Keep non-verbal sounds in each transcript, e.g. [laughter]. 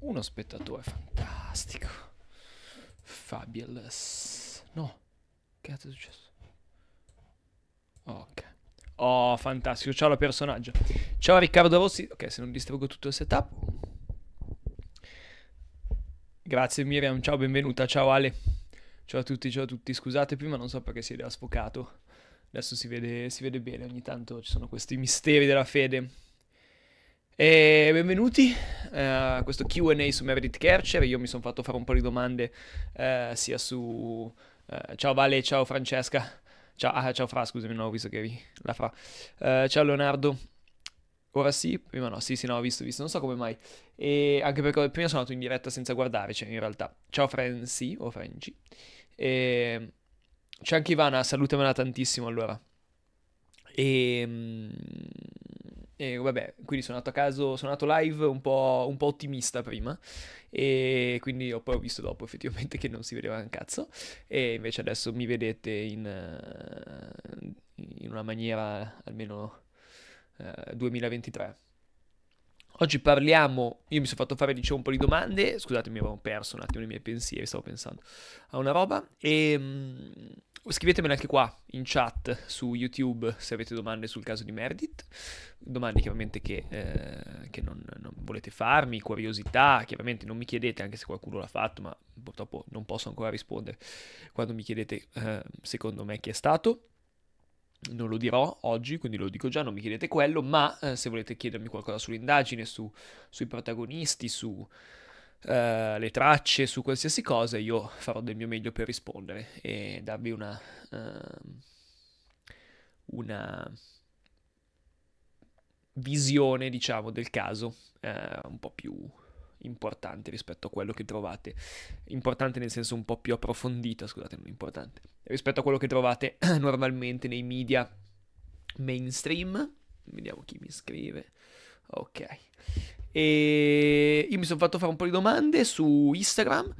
uno spettatore fantastico. Fabulous. No. Che Cazzo è successo? Ok. Oh, fantastico. Ciao la personaggio. Ciao Riccardo Rossi. Ok, se non distruggo tutto il setup. Grazie Miriam, ciao, benvenuta. Ciao Ale. Ciao a tutti, ciao a tutti. Scusate, prima non so perché si era sfocato. Adesso si vede, si vede bene, ogni tanto ci sono questi misteri della fede. E benvenuti eh, a questo QA su Meredith Kercher. Io mi sono fatto fare un po' di domande eh, sia su. Eh, ciao Vale, ciao Francesca. Ciao, ah, ciao Fra, scusami, non ho visto che vi la Fra. Eh, ciao Leonardo. Ora sì, prima no, sì, sì, no, ho visto, visto, non so come mai. E anche perché prima sono andato in diretta senza guardare, cioè in realtà. Ciao Franci o Franci. E... C'è anche Ivana, salutamela tantissimo allora. E ehm, e vabbè, quindi sono andato a caso, sono andato live un po', un po', ottimista prima e quindi ho poi ho visto dopo [laughs] effettivamente che non si vedeva un cazzo e invece adesso mi vedete in, eh, in una maniera almeno uh, eh, 2023. Oggi parliamo, io mi sono fatto fare dicevo un po' di domande, scusatemi avevo perso un attimo i miei pensieri, stavo pensando a una roba e... Ehm, Scrivetemele anche qua in chat su YouTube se avete domande sul caso di Meredith, domande chiaramente che, eh, che non, non, volete farmi, curiosità, chiaramente non mi chiedete anche se qualcuno l'ha fatto, ma purtroppo non posso ancora rispondere quando mi chiedete eh, secondo me chi è stato. Non lo dirò oggi, quindi lo dico già, non mi chiedete quello, ma eh, se volete chiedermi qualcosa sull'indagine, su, sui protagonisti, su eh, le tracce su qualsiasi cosa, io farò del mio meglio per rispondere e darvi una, uh, una visione, diciamo, del caso uh, un po' più importante rispetto a quello che trovate. Importante nel senso un po' più approfondita, scusate, non importante, rispetto a quello che trovate [clears throat] normalmente nei media mainstream. Vediamo chi mi scrive. Ok. E io mi sono fatto fare un po' di domande su Instagram.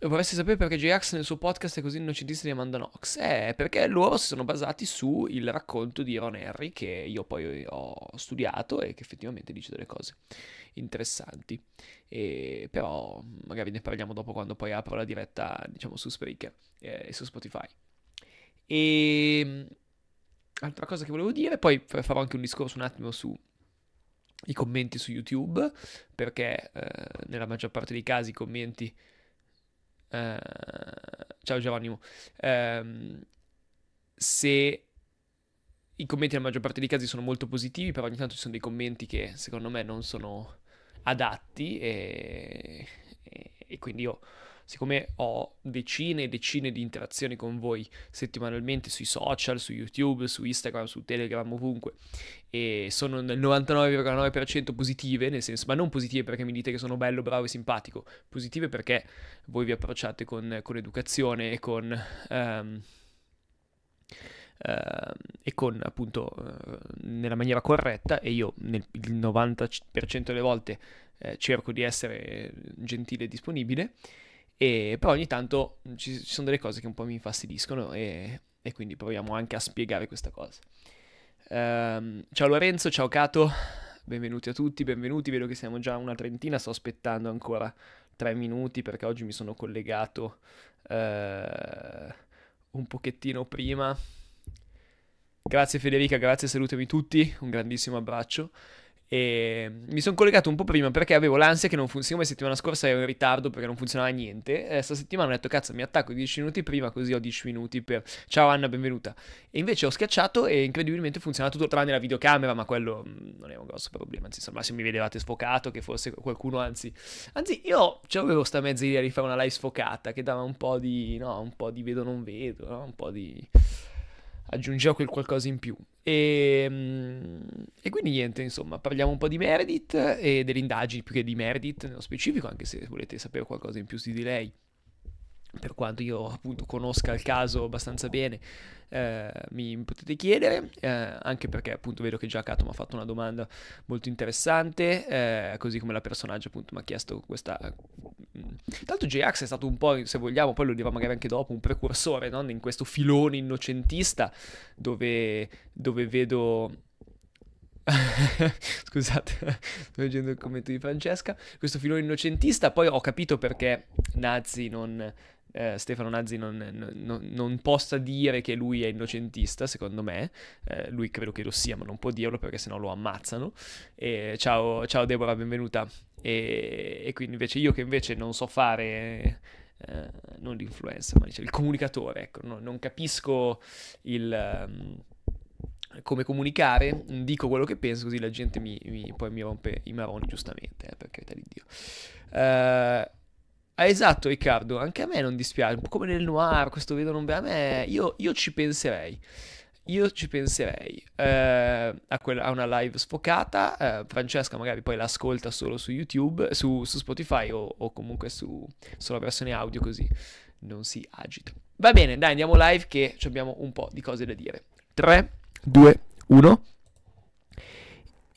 E vorresti sapere perché J-Ax nel suo podcast è così innocentista di Amanda Knox. Eh, perché loro si sono basati sul racconto di Ron Henry che io poi ho studiato e che effettivamente dice delle cose interessanti. E, però magari ne parliamo dopo quando poi apro la diretta, diciamo, su Spreaker eh, e su Spotify. E... Ehm, altra cosa che volevo dire, poi farò anche un discorso un attimo su i commenti su YouTube, perché eh, nella maggior parte dei casi i commenti... Eh, ciao Giovanni, ehm, se i commenti nella maggior parte dei casi sono molto positivi, però ogni tanto ci sono dei commenti che secondo me non sono adatti e, e, e quindi io siccome ho decine e decine di interazioni con voi settimanalmente sui social, su YouTube, su Instagram, su Telegram, ovunque, e sono nel 99,9% positive, nel senso, ma non positive perché mi dite che sono bello, bravo e simpatico, positive perché voi vi approcciate con, con educazione e con... Um, Uh, e con appunto uh, nella maniera corretta e io nel 90% delle volte uh, cerco di essere gentile e disponibile e, però ogni tanto ci, ci, sono delle cose che un po' mi infastidiscono e, e quindi proviamo anche a spiegare questa cosa. Um, ciao Lorenzo, ciao Cato, benvenuti a tutti, benvenuti, vedo che siamo già una trentina, sto aspettando ancora tre minuti perché oggi mi sono collegato uh, un pochettino prima. Grazie Federica, grazie, salutami tutti, un grandissimo abbraccio. E ehm, mi sono collegato un po' prima perché avevo l'ansia che non funzionava. Settimana scorsa ero in ritardo perché non funzionava niente. Eh, settimana ho detto cazzo, mi attacco 10 minuti prima, così ho 10 minuti per ciao Anna, benvenuta. E invece ho schiacciato e incredibilmente funzionava tutto tranne la videocamera, ma quello mm, non è un grosso problema. Anzi, insomma, se mi vedevate sfocato, che fosse qualcuno, anzi, anzi, io cioè, avevo sta mezza idea di fare una live sfocata che dava un po' di, no, un po' di vedo, non vedo, no? un po' di aggiungeva quel qualcosa in più. E, mm, e, quindi niente, insomma, parliamo un po' di Meredith e delle indagini più che di Meredith nello specifico, anche se volete sapere qualcosa in più su di lei per quanto io appunto conosca il caso abbastanza bene, eh, mi potete chiedere, eh, anche perché appunto vedo che già Cato mi ha fatto una domanda molto interessante, eh, così come la personaggio appunto mi ha chiesto questa... Mm, tanto J-Ax è stato un po', se vogliamo, poi lo dirò magari anche dopo, un precursore no? in questo filone innocentista dove, dove vedo... [laughs] Scusate, sto leggendo il commento di Francesca. Questo filone innocentista, poi ho capito perché Nazi non, eh, Stefano Nazzi non, non, non, possa dire che lui è innocentista, secondo me, eh, lui credo che lo sia, ma non può dirlo perché sennò lo ammazzano. E ciao, ciao Deborah, benvenuta. E, e quindi invece io che invece non so fare... Eh, non l'influencer, ma dice, il comunicatore, ecco, no, non capisco il... Um, come comunicare, dico quello che penso così la gente mi, mi, poi mi rompe i maroni giustamente, eh, per carità di Dio. Uh, Ah, esatto, Riccardo, anche a me non dispiace, un po' come nel noir, questo vedo non a me, io, io ci penserei. Io ci penserei eh, a, quella, a, una live sfocata. Eh, Francesca magari poi l'ascolta solo su YouTube, su, su Spotify o, o comunque su, sulla versione audio così non si agita. Va bene, dai, andiamo live che abbiamo un po' di cose da dire. 3, 2, 1.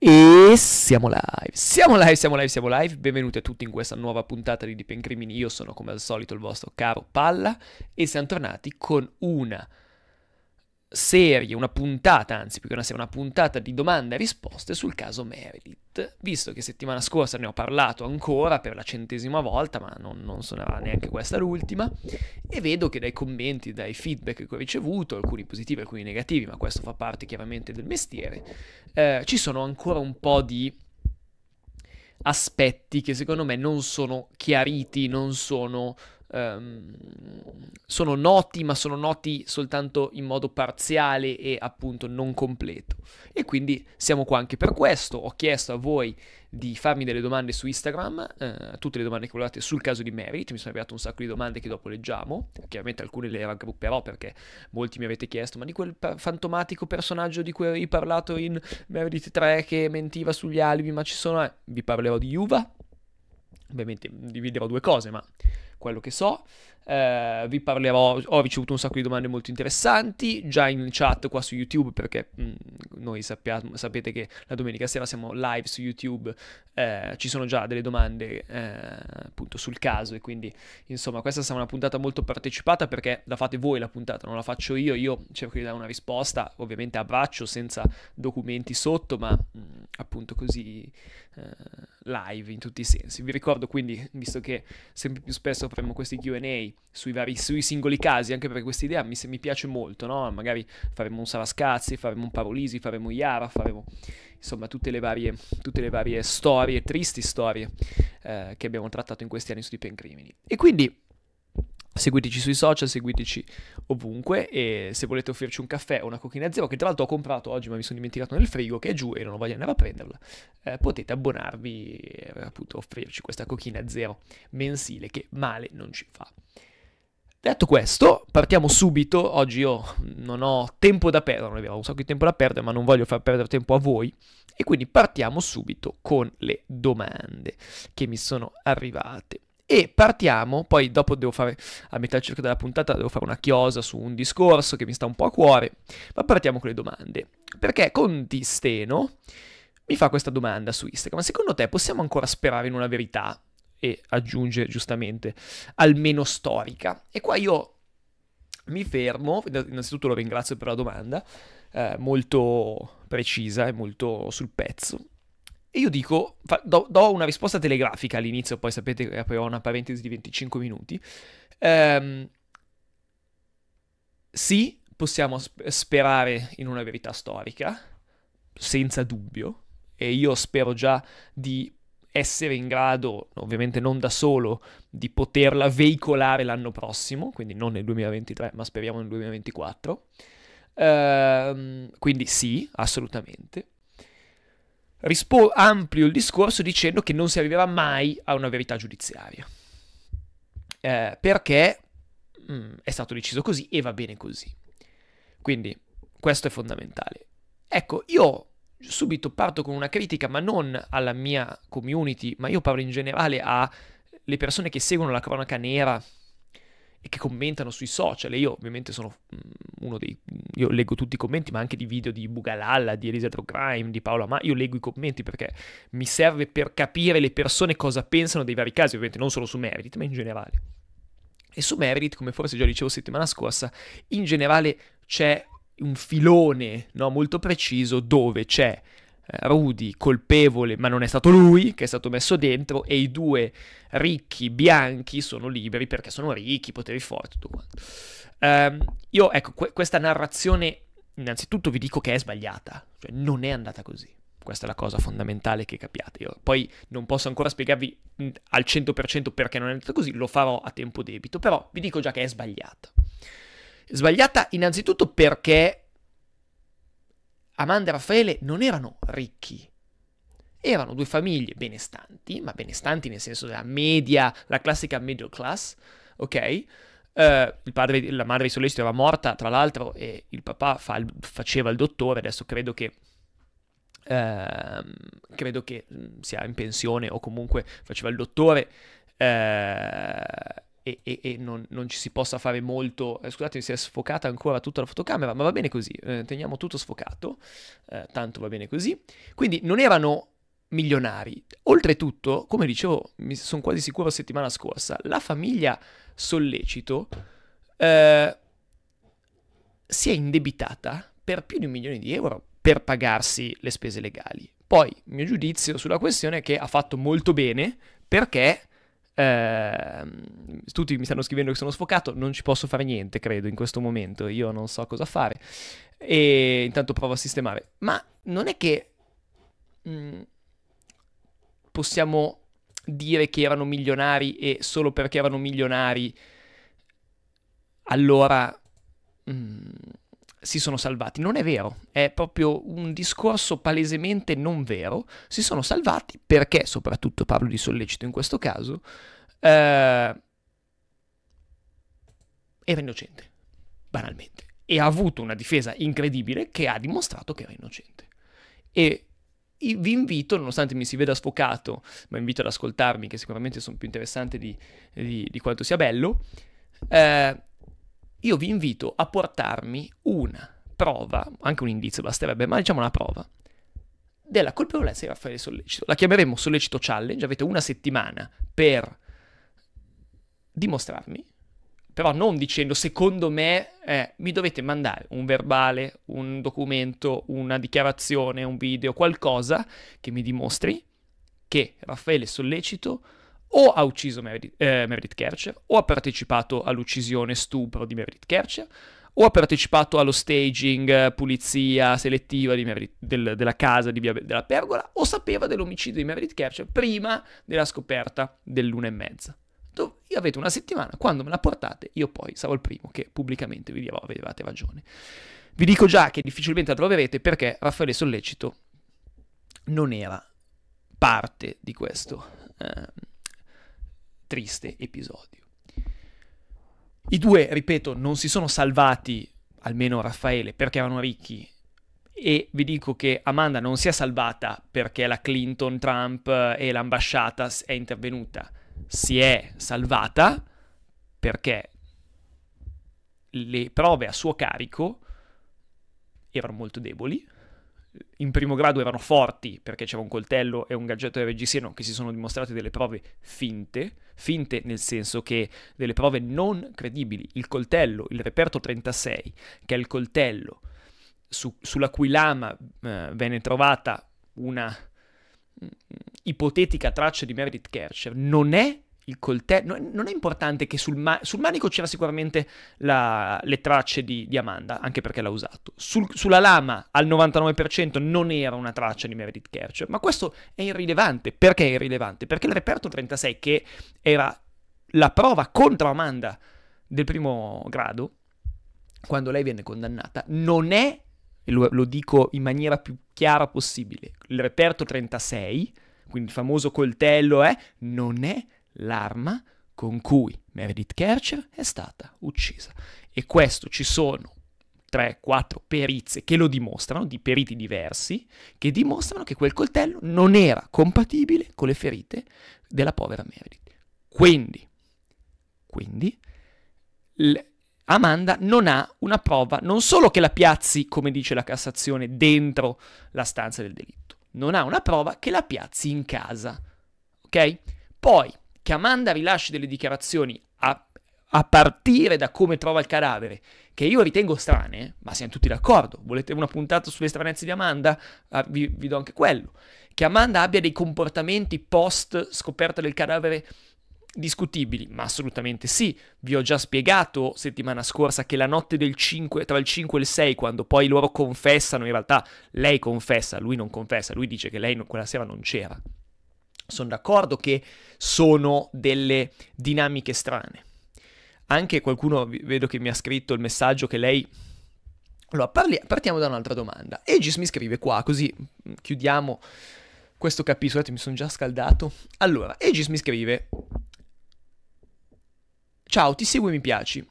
E siamo live, siamo live, siamo live, siamo live, benvenuti a tutti in questa nuova puntata di Deep Crimini, io sono come al solito il vostro caro Palla e siamo tornati con una serie, una puntata, anzi più che una serie, una puntata di domande e risposte sul caso Meredith, visto che settimana scorsa ne ho parlato ancora per la centesima volta, ma non, non suonerà neanche questa l'ultima, e vedo che dai commenti, dai feedback che ho ricevuto, alcuni positivi, alcuni negativi, ma questo fa parte chiaramente del mestiere, eh, ci sono ancora un po' di aspetti che secondo me non sono chiariti, non sono um, sono noti, ma sono noti soltanto in modo parziale e appunto non completo. E quindi siamo qua anche per questo. Ho chiesto a voi di farmi delle domande su Instagram, eh, tutte le domande che volevate sul caso di Merit, mi sono arrivato un sacco di domande che dopo leggiamo, chiaramente alcune le raggrupperò perché molti mi avete chiesto, ma di quel pa- fantomatico personaggio di cui avevi parlato in Merit 3 che mentiva sugli alibi, ma ci sono... Eh, vi parlerò di Juva, ovviamente dividerò due cose, ma quello che so. Eh, vi parlerò, ho ricevuto un sacco di domande molto interessanti, già in chat qua su YouTube, perché mh, mm, noi sappiamo, sapete che la domenica sera siamo live su YouTube, eh, ci sono già delle domande eh, appunto sul caso e quindi insomma questa sarà una puntata molto partecipata perché la fate voi la puntata, non la faccio io, io cerco di dare una risposta, ovviamente a braccio, senza documenti sotto, ma mh, mm, appunto così eh, live in tutti i sensi. Vi ricordo quindi, visto che sempre più spesso faremo questi QA sui, vari, sui singoli casi, anche perché questa idea mi, mi, piace molto, no? Magari faremo un Sarascazzi, faremo un Parolisi, faremo Iara, faremo insomma tutte le varie, tutte le varie storie, tristi storie eh, che abbiamo trattato in questi anni su Deep Crimini. E quindi Seguiteci sui social, seguiteci ovunque e se volete offrirci un caffè o una cocchina zero, che tra l'altro ho comprato oggi ma mi sono dimenticato nel frigo, che è giù e non ho voglia di andare a prenderla, eh, potete abbonarvi e appunto offrirci questa cocchina zero mensile che male non ci fa. Detto questo, partiamo subito, oggi io non ho tempo da perdere, non avevo un sacco di tempo da perdere ma non voglio far perdere tempo a voi e quindi partiamo subito con le domande che mi sono arrivate. E partiamo, poi dopo devo fare, a metà circa della puntata, devo fare una chiosa su un discorso che mi sta un po' a cuore, ma partiamo con le domande. Perché Contisteno mi fa questa domanda su Instagram, secondo te possiamo ancora sperare in una verità? E aggiunge giustamente, almeno storica. E qua io mi fermo, innanzitutto lo ringrazio per la domanda, eh, molto precisa e molto sul pezzo. E io dico, fa, do, do, una risposta telegrafica all'inizio, poi sapete che aprirò una parentesi di 25 minuti. Ehm, sì, possiamo sperare in una verità storica, senza dubbio, e io spero già di essere in grado, ovviamente non da solo, di poterla veicolare l'anno prossimo, quindi non nel 2023, ma speriamo nel 2024. Ehm, quindi sì, assolutamente rispo- amplio il discorso dicendo che non si arriverà mai a una verità giudiziaria. Eh, perché mh, mm, è stato deciso così e va bene così. Quindi questo è fondamentale. Ecco, io subito parto con una critica, ma non alla mia community, ma io parlo in generale alle persone che seguono la cronaca nera e che commentano sui social. E io ovviamente sono mm, uno dei... Io leggo tutti i commenti, ma anche di video di Bugalalla, di Elisabeth Crime, di Paola Ma. Io leggo i commenti perché mi serve per capire le persone cosa pensano dei vari casi, ovviamente non solo su Meredith, ma in generale. E su Meredith, come forse già dicevo settimana scorsa, in generale c'è un filone no, molto preciso dove c'è eh, Rudy colpevole, ma non è stato lui che è stato messo dentro e i due ricchi bianchi sono liberi perché sono ricchi, poteri forti, tutto quanto. Um, io, ecco, que- questa narrazione, innanzitutto vi dico che è sbagliata, cioè non è andata così. Questa è la cosa fondamentale che capiate. Io poi non posso ancora spiegarvi al 100% perché non è andata così, lo farò a tempo debito, però vi dico già che è sbagliata. Sbagliata innanzitutto perché Amanda e Raffaele non erano ricchi. Erano due famiglie benestanti, ma benestanti nel senso della media, la classica middle class, ok? Uh, padre, la madre di Solestio era morta, tra l'altro, e il papà fa, faceva il dottore, adesso credo che, uh, credo che mm, sia in pensione o comunque faceva il dottore. Uh, e, e, e non, non, ci si possa fare molto. Eh, mi si è sfocata ancora tutta la fotocamera, ma va bene così, eh, teniamo tutto sfocato, eh, tanto va bene così. Quindi non erano milionari. Oltretutto, come dicevo, mi sono quasi sicuro la settimana scorsa, la famiglia Sollecito eh, si è indebitata per più di un milione di euro per pagarsi le spese legali. Poi, il mio giudizio sulla questione è che ha fatto molto bene perché Uh, tutti mi stanno scrivendo che sono sfocato, non ci posso fare niente, credo, in questo momento. Io non so cosa fare. E intanto provo a sistemare. Ma non è che mh, mm, possiamo dire che erano milionari e solo perché erano milionari allora mh, mm, si sono salvati. Non è vero, è proprio un discorso palesemente non vero. Si sono salvati perché, soprattutto parlo di sollecito in questo caso, eh, era innocente, banalmente. E ha avuto una difesa incredibile che ha dimostrato che era innocente. E vi invito, nonostante mi si veda sfocato, ma invito ad ascoltarmi, che sicuramente sono più interessante di, di, di quanto sia bello, eh, io vi invito a portarmi una prova, anche un indizio basterebbe, ma diciamo una prova, della colpevolezza di Raffaele Sollecito. La chiameremo Sollecito Challenge, avete una settimana per dimostrarmi, però non dicendo secondo me eh, mi dovete mandare un verbale, un documento, una dichiarazione, un video, qualcosa che mi dimostri che Raffaele Sollecito o ha ucciso Meredith, eh, Meredith Kercher, o ha partecipato all'uccisione stupro di Meredith Kercher, o ha partecipato allo staging, eh, pulizia selettiva Meredith, del, della casa di Via della Pergola, o sapeva dell'omicidio di Meredith Kercher prima della scoperta dell'una e mezza. Dove io avete una settimana, quando me la portate, io poi sarò il primo che pubblicamente vi dirò avevate ragione. Vi dico già che difficilmente la troverete perché Raffaele Sollecito non era parte di questo. Eh, triste episodio. I due, ripeto, non si sono salvati, almeno Raffaele, perché erano ricchi e vi dico che Amanda non si è salvata perché la Clinton, Trump e l'ambasciata è intervenuta, si è salvata perché le prove a suo carico erano molto deboli in primo grado erano forti perché c'era un coltello e un gadgetto di reggiseno che si sono dimostrate delle prove finte, finte nel senso che delle prove non credibili. Il coltello, il reperto 36, che è il coltello su, sulla cui lama eh, venne trovata una mh, mm, ipotetica traccia di Meredith Kercher, non è il coltello. Non è importante che sul, ma- sul manico c'era sicuramente la- le tracce di-, di-, Amanda, anche perché l'ha usato. Sul- sulla lama al 99% non era una traccia di Meredith Kercher, ma questo è irrilevante. Perché è irrilevante? Perché il reperto 36, che era la prova contro Amanda del primo grado, quando lei viene condannata, non è, lo, lo dico in maniera più chiara possibile, il reperto 36, quindi il famoso coltello, eh, non è l'arma con cui Meredith Kercher è stata uccisa. E questo ci sono 3-4 perizie che lo dimostrano, di periti diversi, che dimostrano che quel coltello non era compatibile con le ferite della povera Meredith. Quindi, quindi Amanda non ha una prova, non solo che la piazzi, come dice la Cassazione, dentro la stanza del delitto, non ha una prova che la piazzi in casa. Ok? Poi, che Amanda rilasci delle dichiarazioni a, a partire da come trova il cadavere, che io ritengo strane, ma siamo tutti d'accordo, volete una puntata sulle stranezze di Amanda? Ah, vi, vi do anche quello. Che Amanda abbia dei comportamenti post scoperta del cadavere discutibili, ma assolutamente sì. Vi ho già spiegato settimana scorsa che la notte del 5, tra il 5 e il 6, quando poi loro confessano, in realtà lei confessa, lui non confessa, lui dice che lei non, quella sera non c'era. Sono d'accordo che sono delle dinamiche strane. Anche qualcuno, vedo che mi ha scritto il messaggio che lei... Allora, parli... partiamo da un'altra domanda. Aegis mi scrive qua, così mm, chiudiamo questo capitolo. Guardate, mi sono già scaldato. Allora, Aegis mi scrive... Ciao, ti seguo e mi piaci.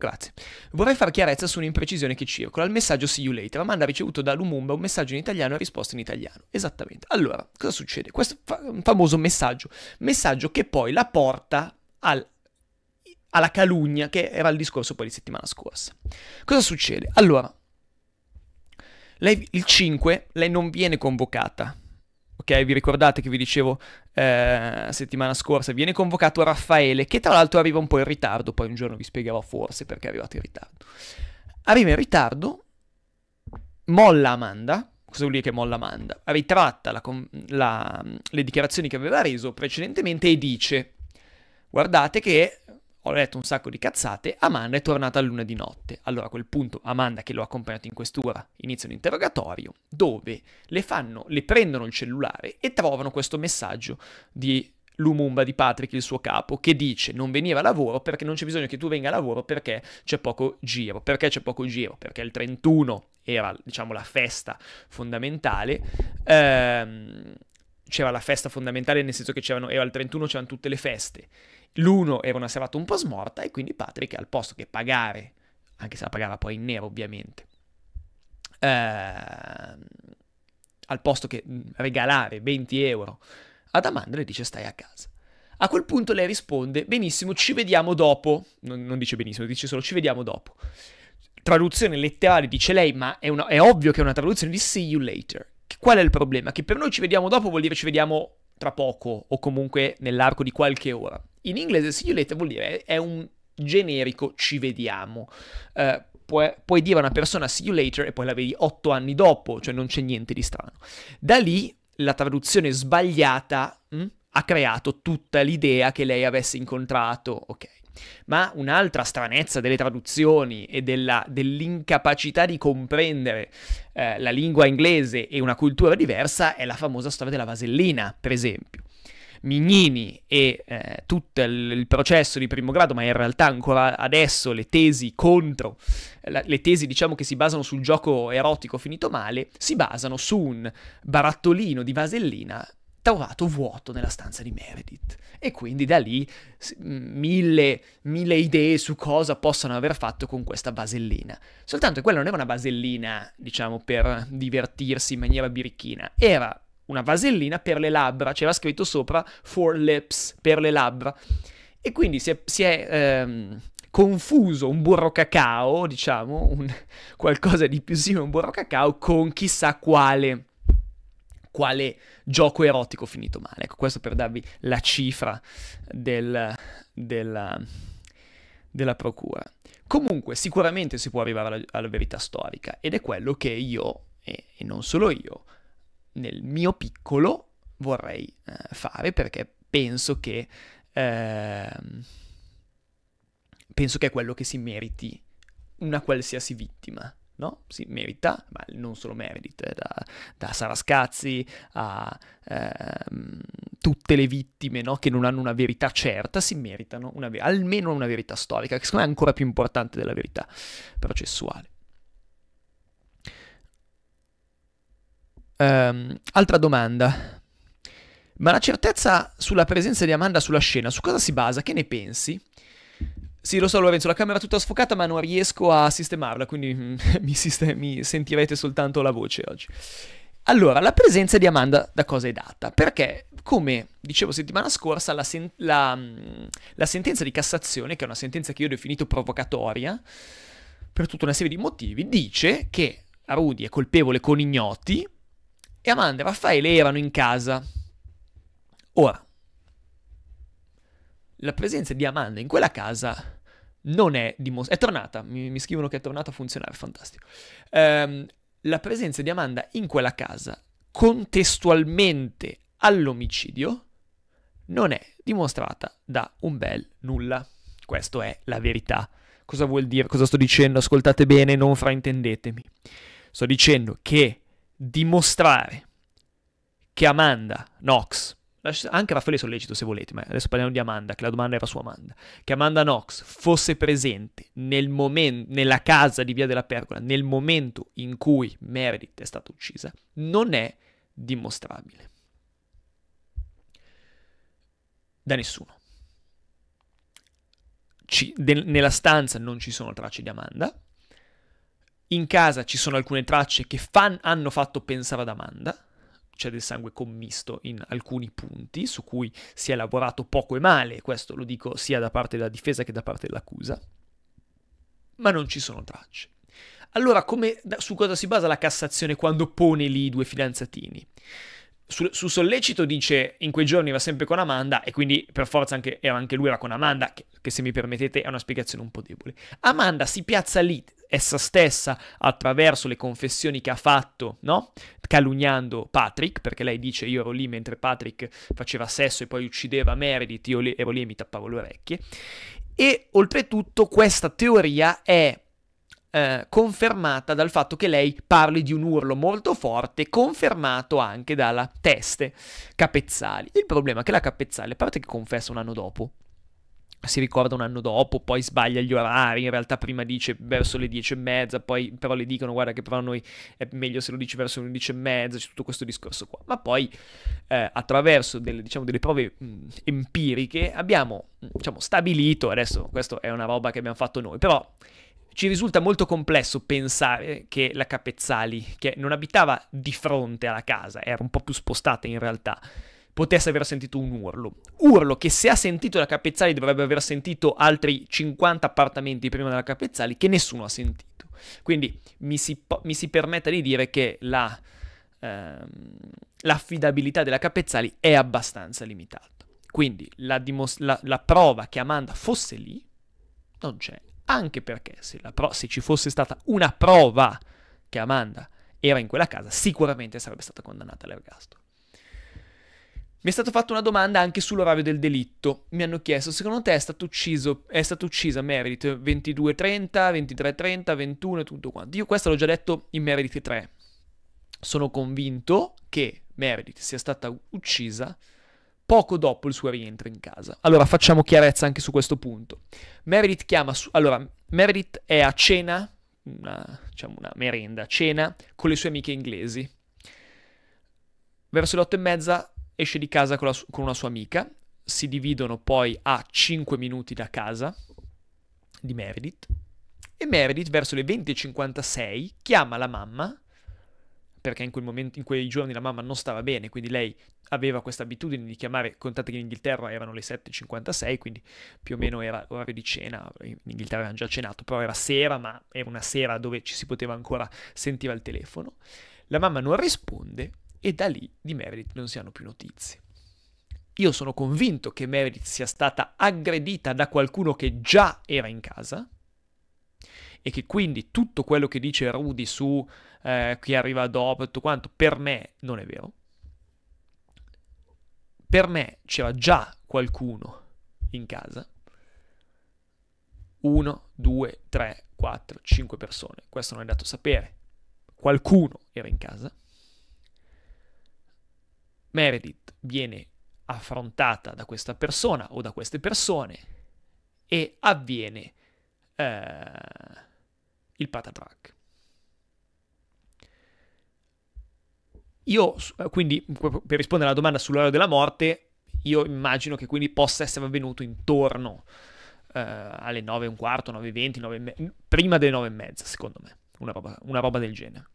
Grazie. Vorrei fare chiarezza su un'imprecisione che circola. Il messaggio See you later. Amanda ha ricevuto da Lumumba un messaggio in italiano e risposta in italiano. Esattamente. Allora, cosa succede? Questo fa- famoso messaggio. Messaggio che poi la porta al alla calunnia, che era il discorso poi di settimana scorsa. Cosa succede? Allora, lei, il 5 lei non viene convocata Ok, vi ricordate che vi dicevo eh, settimana scorsa, viene convocato Raffaele, che tra l'altro arriva un po' in ritardo, poi un giorno vi spiegherò forse perché è arrivato in ritardo. Arriva in ritardo, molla Amanda, cosa vuol dire che molla Amanda? Ritratta la, la, le dichiarazioni che aveva reso precedentemente e dice, guardate che ho letto un sacco di cazzate, Amanda è tornata a luna di notte. Allora a quel punto Amanda che l'ho accompagnato in quest'ora inizia un interrogatorio dove le, fanno, le prendono il cellulare e trovano questo messaggio di Lumumba di Patrick, il suo capo, che dice non venire a lavoro perché non c'è bisogno che tu venga a lavoro perché c'è poco giro. Perché c'è poco giro? Perché il 31 era, diciamo, la festa fondamentale. Ehm, c'era la festa fondamentale nel senso che c'erano, era il 31, c'erano tutte le feste. L'uno era una serata un po' smorta e quindi Patrick al posto che pagare, anche se la pagava poi in nero ovviamente, ehm, al posto che regalare 20 euro ad Amanda le dice stai a casa. A quel punto lei risponde benissimo ci vediamo dopo, non, non dice benissimo, dice solo ci vediamo dopo traduzione letterale dice lei, ma è, una, è, ovvio che è una traduzione di see you later. Qual è il problema? Che per noi ci vediamo dopo vuol dire ci vediamo tra poco o comunque nell'arco di qualche ora. In inglese see you later vuol dire è un generico ci vediamo. Uh, puoi, puoi dire a una persona see you later e poi la vedi otto anni dopo, cioè non c'è niente di strano. Da lì la traduzione sbagliata mh, hm, ha creato tutta l'idea che lei avesse incontrato, ok. Ma un'altra stranezza delle traduzioni e della, dell'incapacità di comprendere eh, la lingua inglese e una cultura diversa è la famosa storia della vasellina, per esempio. Mignini e eh, tutto il, il, processo di primo grado, ma in realtà ancora adesso le tesi contro, eh, la, le tesi diciamo che si basano sul gioco erotico finito male, si basano su un barattolino di vasellina trovato vuoto nella stanza di Meredith. E quindi da lì mille, mille idee su cosa possano aver fatto con questa vasellina. Soltanto che quella non era una vasellina, diciamo, per divertirsi in maniera birichina, era una vasellina per le labbra, c'era scritto sopra for lips, per le labbra. E quindi si è, si è ehm, confuso un burro cacao, diciamo, un, [laughs] qualcosa di più simile a un burro cacao, con chissà quale, quale gioco erotico finito male. Ecco, questo per darvi la cifra del, della, della procura. Comunque, sicuramente si può arrivare alla, alla verità storica ed è quello che io, e, e non solo io, nel mio piccolo vorrei eh, fare perché penso che, eh, penso che è quello che si meriti una qualsiasi vittima. No? Si merita, ma non solo Meredith, eh, da, da Sarascazzi a ehm, tutte le vittime no? che non hanno una verità certa, si meritano una ver- almeno una verità storica, che secondo me è ancora più importante della verità processuale. Um, altra domanda. Ma la certezza sulla presenza di Amanda sulla scena, su cosa si basa? Che ne pensi? Sì, lo so Lorenzo, la camera è tutta sfocata ma non riesco a sistemarla, quindi mm, [laughs] mi, sistem- mi sentirete soltanto la voce oggi. Allora, la presenza di Amanda da cosa è data? Perché, come dicevo settimana scorsa, la, sen- la, mm, la, sentenza di Cassazione, che è una sentenza che io ho definito provocatoria, per tutta una serie di motivi, dice che Rudy è colpevole con ignoti e Amanda e Raffaele erano in casa. Ora, la presenza di Amanda in quella casa non è dimostrata. È tornata, mi, mi, scrivono che è tornata a funzionare, fantastico. Ehm, la presenza di Amanda in quella casa, contestualmente all'omicidio, non è dimostrata da un bel nulla. Questa è la verità. Cosa vuol dire? Cosa sto dicendo? Ascoltate bene, non fraintendetemi. Sto dicendo che dimostrare che Amanda Knox, anche Raffaele Sollecito se volete, ma adesso parliamo di Amanda, che la domanda era su Amanda, che Amanda Knox fosse presente nel momen- nella casa di Via della Pergola, nel momento in cui Meredith è stata uccisa, non è dimostrabile. Da nessuno. Ci, de, nella stanza non ci sono tracce di Amanda, in casa ci sono alcune tracce che fan hanno fatto pensare ad Amanda, c'è del sangue commisto in alcuni punti su cui si è lavorato poco e male, questo lo dico sia da parte della difesa che da parte dell'accusa, ma non ci sono tracce. Allora, come, su cosa si basa la Cassazione quando pone lì i due fidanzatini? su, su, sollecito dice in quei giorni va sempre con Amanda e quindi per forza anche, anche lui era con Amanda, che, che se mi permettete è una spiegazione un po' debole. Amanda si piazza lì, essa stessa attraverso le confessioni che ha fatto, no? Calunniando Patrick, perché lei dice io ero lì mentre Patrick faceva sesso e poi uccideva Meredith, io ero lì e mi tappavo le orecchie. E oltretutto questa teoria è eh, confermata dal fatto che lei parli di un urlo molto forte, confermato anche dalla teste Capezzali. Il problema è che la capezzale, a parte che confessa un anno dopo, si ricorda un anno dopo, poi sbaglia gli orari, in realtà prima dice verso le 10 e mezza, poi però le dicono guarda che però noi è meglio se lo dici verso le 11 e mezza, c'è tutto questo discorso qua. Ma poi eh, attraverso delle, diciamo, delle prove mh, mm, empiriche abbiamo mm, diciamo, stabilito, adesso questa è una roba che abbiamo fatto noi, però ci risulta molto complesso pensare che la Capezzali, che non abitava di fronte alla casa, era un po' più spostata in realtà, potesse aver sentito un urlo. Urlo che se ha sentito la Capezzali dovrebbe aver sentito altri 50 appartamenti prima della Capezzali che nessuno ha sentito. Quindi mi si, po- mi si permetta di dire che la, ehm, l'affidabilità della Capezzali è abbastanza limitata. Quindi la, dimos- la, la prova che Amanda fosse lì non c'è anche perché se, pro- se ci fosse stata una prova che Amanda era in quella casa, sicuramente sarebbe stata condannata all'ergastolo. Mi è stata fatta una domanda anche sull'orario del delitto. Mi hanno chiesto, secondo te è, stato ucciso, è stata uccisa Meredith 22.30, 23.30, 21 e tutto quanto? Io questo l'ho già detto in Meredith 3. Sono convinto che Meredith sia stata uccisa poco dopo il suo rientro in casa. Allora facciamo chiarezza anche su questo punto. Meredith chiama... Su- allora, Meredith è a cena, una, diciamo una merenda, cena, con le sue amiche inglesi. Verso le otto e mezza esce di casa con, su- con una sua amica, si dividono poi a 5 minuti da casa di Meredith e Meredith verso le 20.56 chiama la mamma perché in, quel momento, in quei giorni la mamma non stava bene, quindi lei aveva questa abitudine di chiamare, contate che in Inghilterra erano le 7.56, quindi più o mm. meno era l'ora di cena, in Inghilterra avevano già cenato, però era sera, ma era una sera dove ci si poteva ancora sentire al telefono. La mamma non risponde e da lì di Meredith non si hanno più notizie. Io sono convinto che Meredith sia stata aggredita da qualcuno che già era in casa e che quindi tutto quello che dice Rudy su eh, chi arriva dopo e tutto quanto, per me non è vero. Per me c'era già qualcuno in casa. Uno, due, tre, quattro, cinque persone. Questo non è dato sapere. Qualcuno era in casa. Meredith viene affrontata da questa persona o da queste persone e avviene eh, il patatrack. Io eh, quindi, per rispondere alla domanda sull'orario della morte, io immagino che quindi possa essere avvenuto intorno eh, alle 9 e un quarto, 9 e 20, 9 e me- prima delle 9 e mezza, secondo me, una roba, una roba del genere.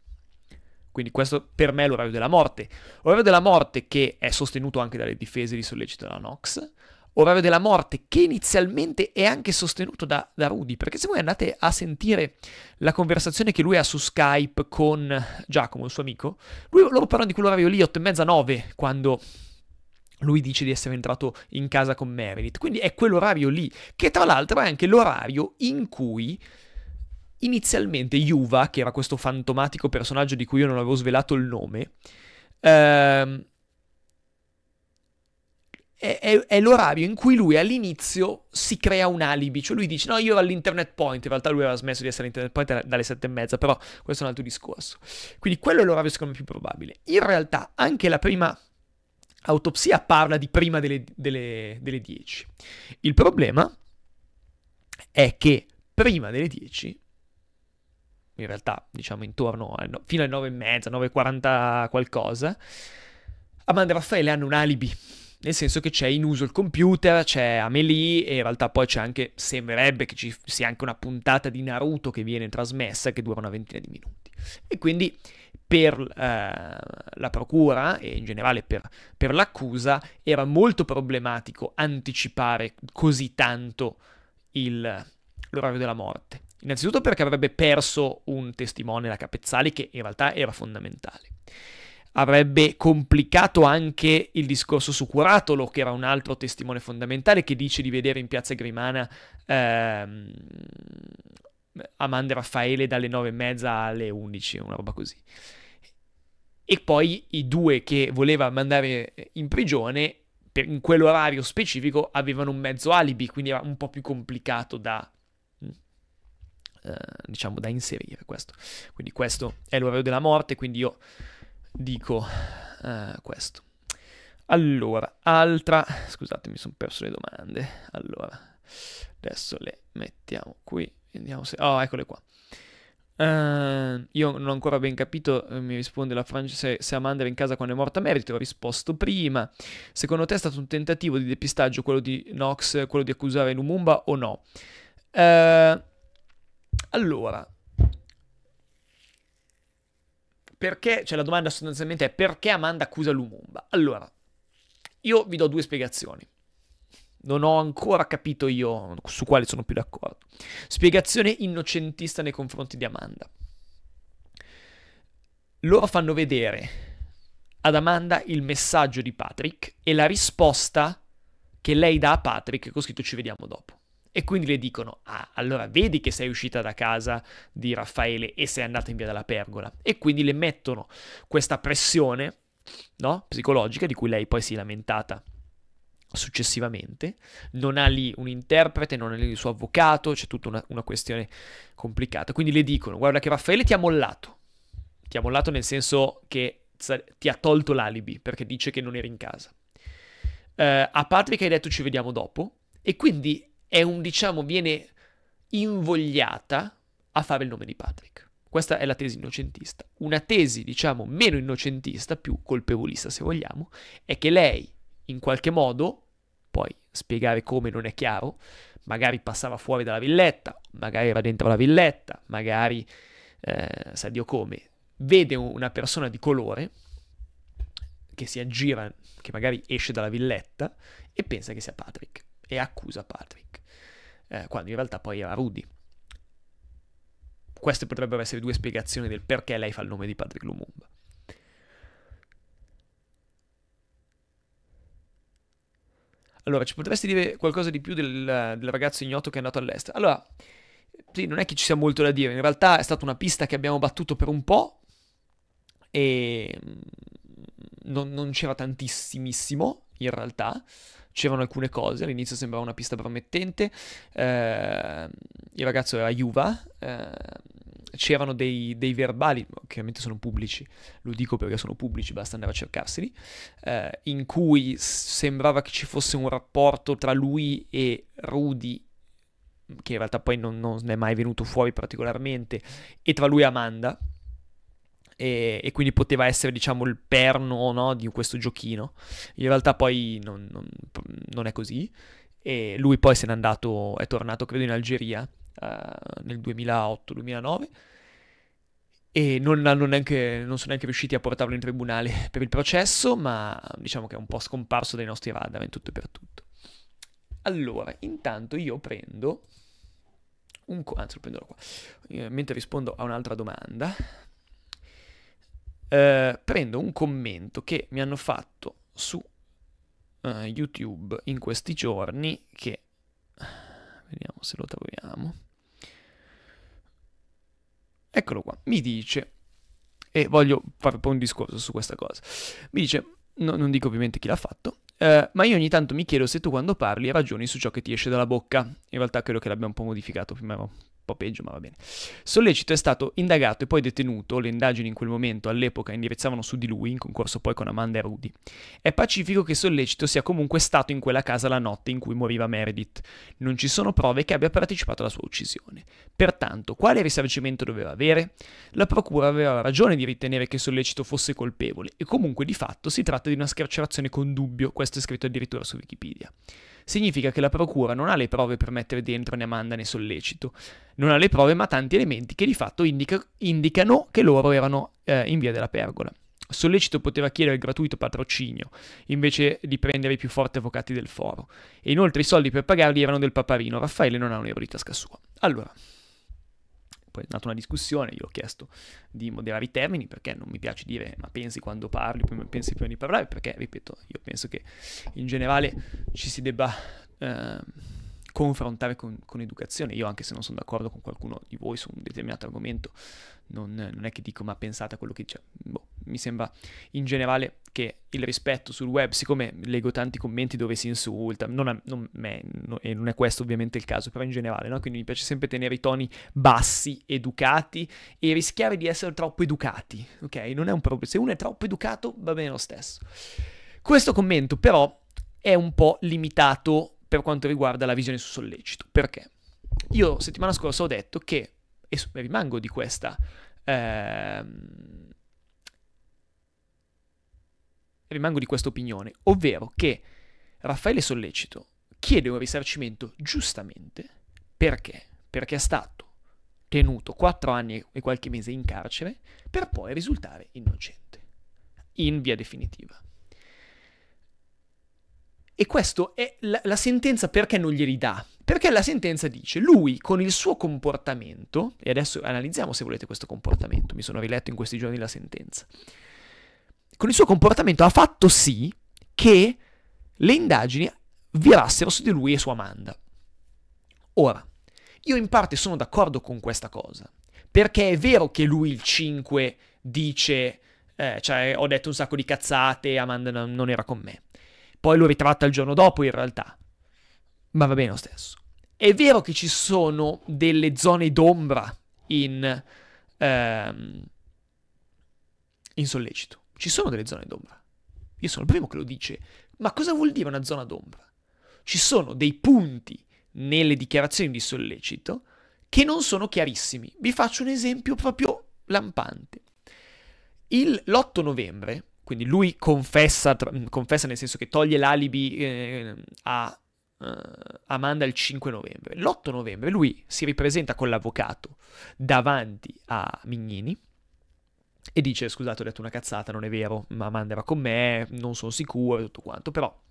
Quindi questo per me è l'orario della morte. L'orario della morte che è sostenuto anche dalle difese di sollecito della Nox, orario della morte, che inizialmente è anche sostenuto da, da Rudy, perché se voi andate a sentire la conversazione che lui ha su Skype con Giacomo, il suo amico, lui, loro parlano di quell'orario lì, 8 e mezza, 9, quando lui dice di essere entrato in casa con Meredith. Quindi è quell'orario lì, che tra l'altro è anche l'orario in cui inizialmente Yuva, che era questo fantomatico personaggio di cui io non avevo svelato il nome, ehm, è, è, è, l'orario in cui lui all'inizio si crea un alibi, cioè lui dice no io ero all'internet point, in realtà lui aveva smesso di essere all'internet point dalle sette e mezza, però questo è un altro discorso. Quindi quello è l'orario secondo me più probabile. In realtà anche la prima autopsia parla di prima delle, delle, delle 10. Il problema è che prima delle 10 in realtà diciamo intorno al no, fino alle 9 e mezza, 9 e 40 qualcosa, Amanda e Raffaele hanno un alibi nel senso che c'è in uso il computer, c'è Amelie e in realtà poi c'è anche, sembrerebbe che ci sia anche una puntata di Naruto che viene trasmessa che dura una ventina di minuti. E quindi per eh, la procura e in generale per, per, l'accusa era molto problematico anticipare così tanto il, l'orario della morte. Innanzitutto perché avrebbe perso un testimone, la Capezzali, che in realtà era fondamentale avrebbe complicato anche il discorso su Curatolo, che era un altro testimone fondamentale, che dice di vedere in piazza Grimana ehm, Amanda Raffaele dalle 9 e mezza alle 11, una roba così. E poi i due che voleva mandare in prigione, per, in quell'orario specifico, avevano un mezzo alibi, quindi era un po' più complicato da mm, eh, diciamo da inserire questo quindi questo è l'orario della morte quindi io dico uh, questo. Allora, altra... Scusate, mi sono perso le domande. Allora, adesso le mettiamo qui. Vediamo se... Oh, eccole qua. Uh, io non ho ancora ben capito, eh, mi risponde la Francia se, se Amanda era in casa quando è morta Merito, ho risposto prima. Secondo te è stato un tentativo di depistaggio quello di Nox, quello di accusare Lumumba o no? Uh, allora, perché, cioè la domanda sostanzialmente è perché Amanda accusa Lumumba? Allora, io vi do due spiegazioni. Non ho ancora capito io su quale sono più d'accordo. Spiegazione innocentista nei confronti di Amanda. Loro fanno vedere ad Amanda il messaggio di Patrick e la risposta che lei dà a Patrick, che ho scritto ci vediamo dopo e quindi le dicono ah allora vedi che sei uscita da casa di Raffaele e sei andata in via della pergola e quindi le mettono questa pressione no? psicologica di cui lei poi si è lamentata successivamente, non ha lì un interprete, non ha lì il suo avvocato, c'è tutta una, una, questione complicata. Quindi le dicono, guarda che Raffaele ti ha mollato, ti ha mollato nel senso che ti ha tolto l'alibi perché dice che non eri in casa. Uh, a Patrick hai detto ci vediamo dopo e quindi è un, diciamo, viene invogliata a fare il nome di Patrick. Questa è la tesi innocentista. Una tesi, diciamo, meno innocentista, più colpevolista se vogliamo, è che lei, in qualche modo, poi spiegare come non è chiaro, magari passava fuori dalla villetta, magari era dentro la villetta, magari, eh, sa Dio come, vede una persona di colore che si aggira, che magari esce dalla villetta e pensa che sia Patrick e accusa Patrick eh, quando in realtà poi era Rudy. Queste potrebbero essere due spiegazioni del perché lei fa il nome di Patrick Lumumba. Allora, ci potresti dire qualcosa di più del, del ragazzo ignoto che è andato all'estero? Allora, sì, non è che ci sia molto da dire, in realtà è stata una pista che abbiamo battuto per un po' e mm, non, non c'era tantissimissimo, in realtà c'erano alcune cose, all'inizio sembrava una pista promettente, eh, il ragazzo era Juva, eh, c'erano dei, dei, verbali, chiaramente sono pubblici, lo dico perché sono pubblici, basta andare a cercarseli, eh, in cui sembrava che ci fosse un rapporto tra lui e Rudy, che in realtà poi non, non è mai venuto fuori particolarmente, e tra lui e Amanda, e, e, quindi poteva essere diciamo il perno no, di questo giochino. In realtà poi non, non, non, è così e lui poi se n'è andato, è tornato credo in Algeria uh, nel 2008-2009 e non, neanche, non, sono neanche riusciti a portarlo in tribunale [laughs] per il processo, ma diciamo che è un po' scomparso dai nostri radar in tutto e per tutto. Allora, intanto io prendo un... Co- anzi, lo prendo qua. Eh, mentre rispondo a un'altra domanda, eh, prendo un commento che mi hanno fatto su eh, YouTube in questi giorni che... Vediamo se lo troviamo. Eccolo qua, mi dice, e voglio fare poi un discorso su questa cosa, mi dice, no, non dico ovviamente chi l'ha fatto, eh, ma io ogni tanto mi chiedo se tu quando parli ragioni su ciò che ti esce dalla bocca. In realtà credo che l'abbia un po' modificato, prima ero un po' peggio, ma va bene. Sollecito è stato indagato e poi detenuto, le indagini in quel momento all'epoca indirizzavano su di lui, in concorso poi con Amanda e Rudy. È pacifico che Sollecito sia comunque stato in quella casa la notte in cui moriva Meredith. Non ci sono prove che abbia partecipato alla sua uccisione. Pertanto, quale risarcimento doveva avere? La procura aveva ragione di ritenere che Sollecito fosse colpevole e comunque di fatto si tratta di una scarcerazione con dubbio, questo è scritto addirittura su Wikipedia significa che la procura non ha le prove per mettere dentro né Amanda né Sollecito, non ha le prove ma tanti elementi che di fatto indica, indicano che loro erano eh, in via della pergola. Sollecito poteva chiedere il gratuito patrocinio, invece di prendere i più forti avvocati del foro. E inoltre i soldi per pagarli erano del paparino, Raffaele non ha un euro di tasca sua. Allora, poi è nata una discussione, gli ho chiesto di moderare i termini perché non mi piace dire ma pensi quando parli, poi pensi prima di parlare, perché, ripeto, io penso che in generale ci si debba eh, confrontare con, con educazione. Io anche se non sono d'accordo con qualcuno di voi su un determinato argomento, non, non, è che dico ma pensate a quello che dice, cioè, boh, mi sembra in generale che il rispetto sul web, siccome leggo tanti commenti dove si insulta, non, è, non, me, no, e non è questo ovviamente il caso, però in generale, no? quindi mi piace sempre tenere i toni bassi, educati e rischiare di essere troppo educati, ok? Non è un problema, se uno è troppo educato va bene lo stesso. Questo commento però è un po' limitato per quanto riguarda la visione su sollecito, perché? Io settimana scorsa ho detto che e rimango di questa. Eh, rimango di questa opinione, ovvero che Raffaele Sollecito chiede un risarcimento giustamente perché? Perché è stato tenuto 4 anni e qualche mese in carcere per poi risultare innocente, in via definitiva. E questa è la, la sentenza perché non glieli dà. Perché la sentenza dice, lui con il suo comportamento, e adesso analizziamo se volete questo comportamento, mi sono riletto in questi giorni la sentenza, con il suo comportamento ha fatto sì che le indagini virassero su di lui e su Amanda. Ora, io in parte sono d'accordo con questa cosa, perché è vero che lui il 5 dice, eh, cioè ho detto un sacco di cazzate, Amanda non era con me. Poi lo ritratta il giorno dopo in realtà. Ma va bene lo stesso. È vero che ci sono delle zone d'ombra in, ehm, in sollecito. Ci sono delle zone d'ombra. Io sono il primo che lo dice. Ma cosa vuol dire una zona d'ombra? Ci sono dei punti nelle dichiarazioni di sollecito che non sono chiarissimi. Vi faccio un esempio proprio lampante. l'8 novembre quindi lui confessa, confessa nel senso che toglie l'alibi eh, a uh, Amanda il 5 novembre. L'8 novembre lui si ripresenta con l'avvocato davanti a Mignini e dice scusate ho detto una cazzata, non è vero, ma Amanda era con me, non sono sicuro e tutto quanto, però...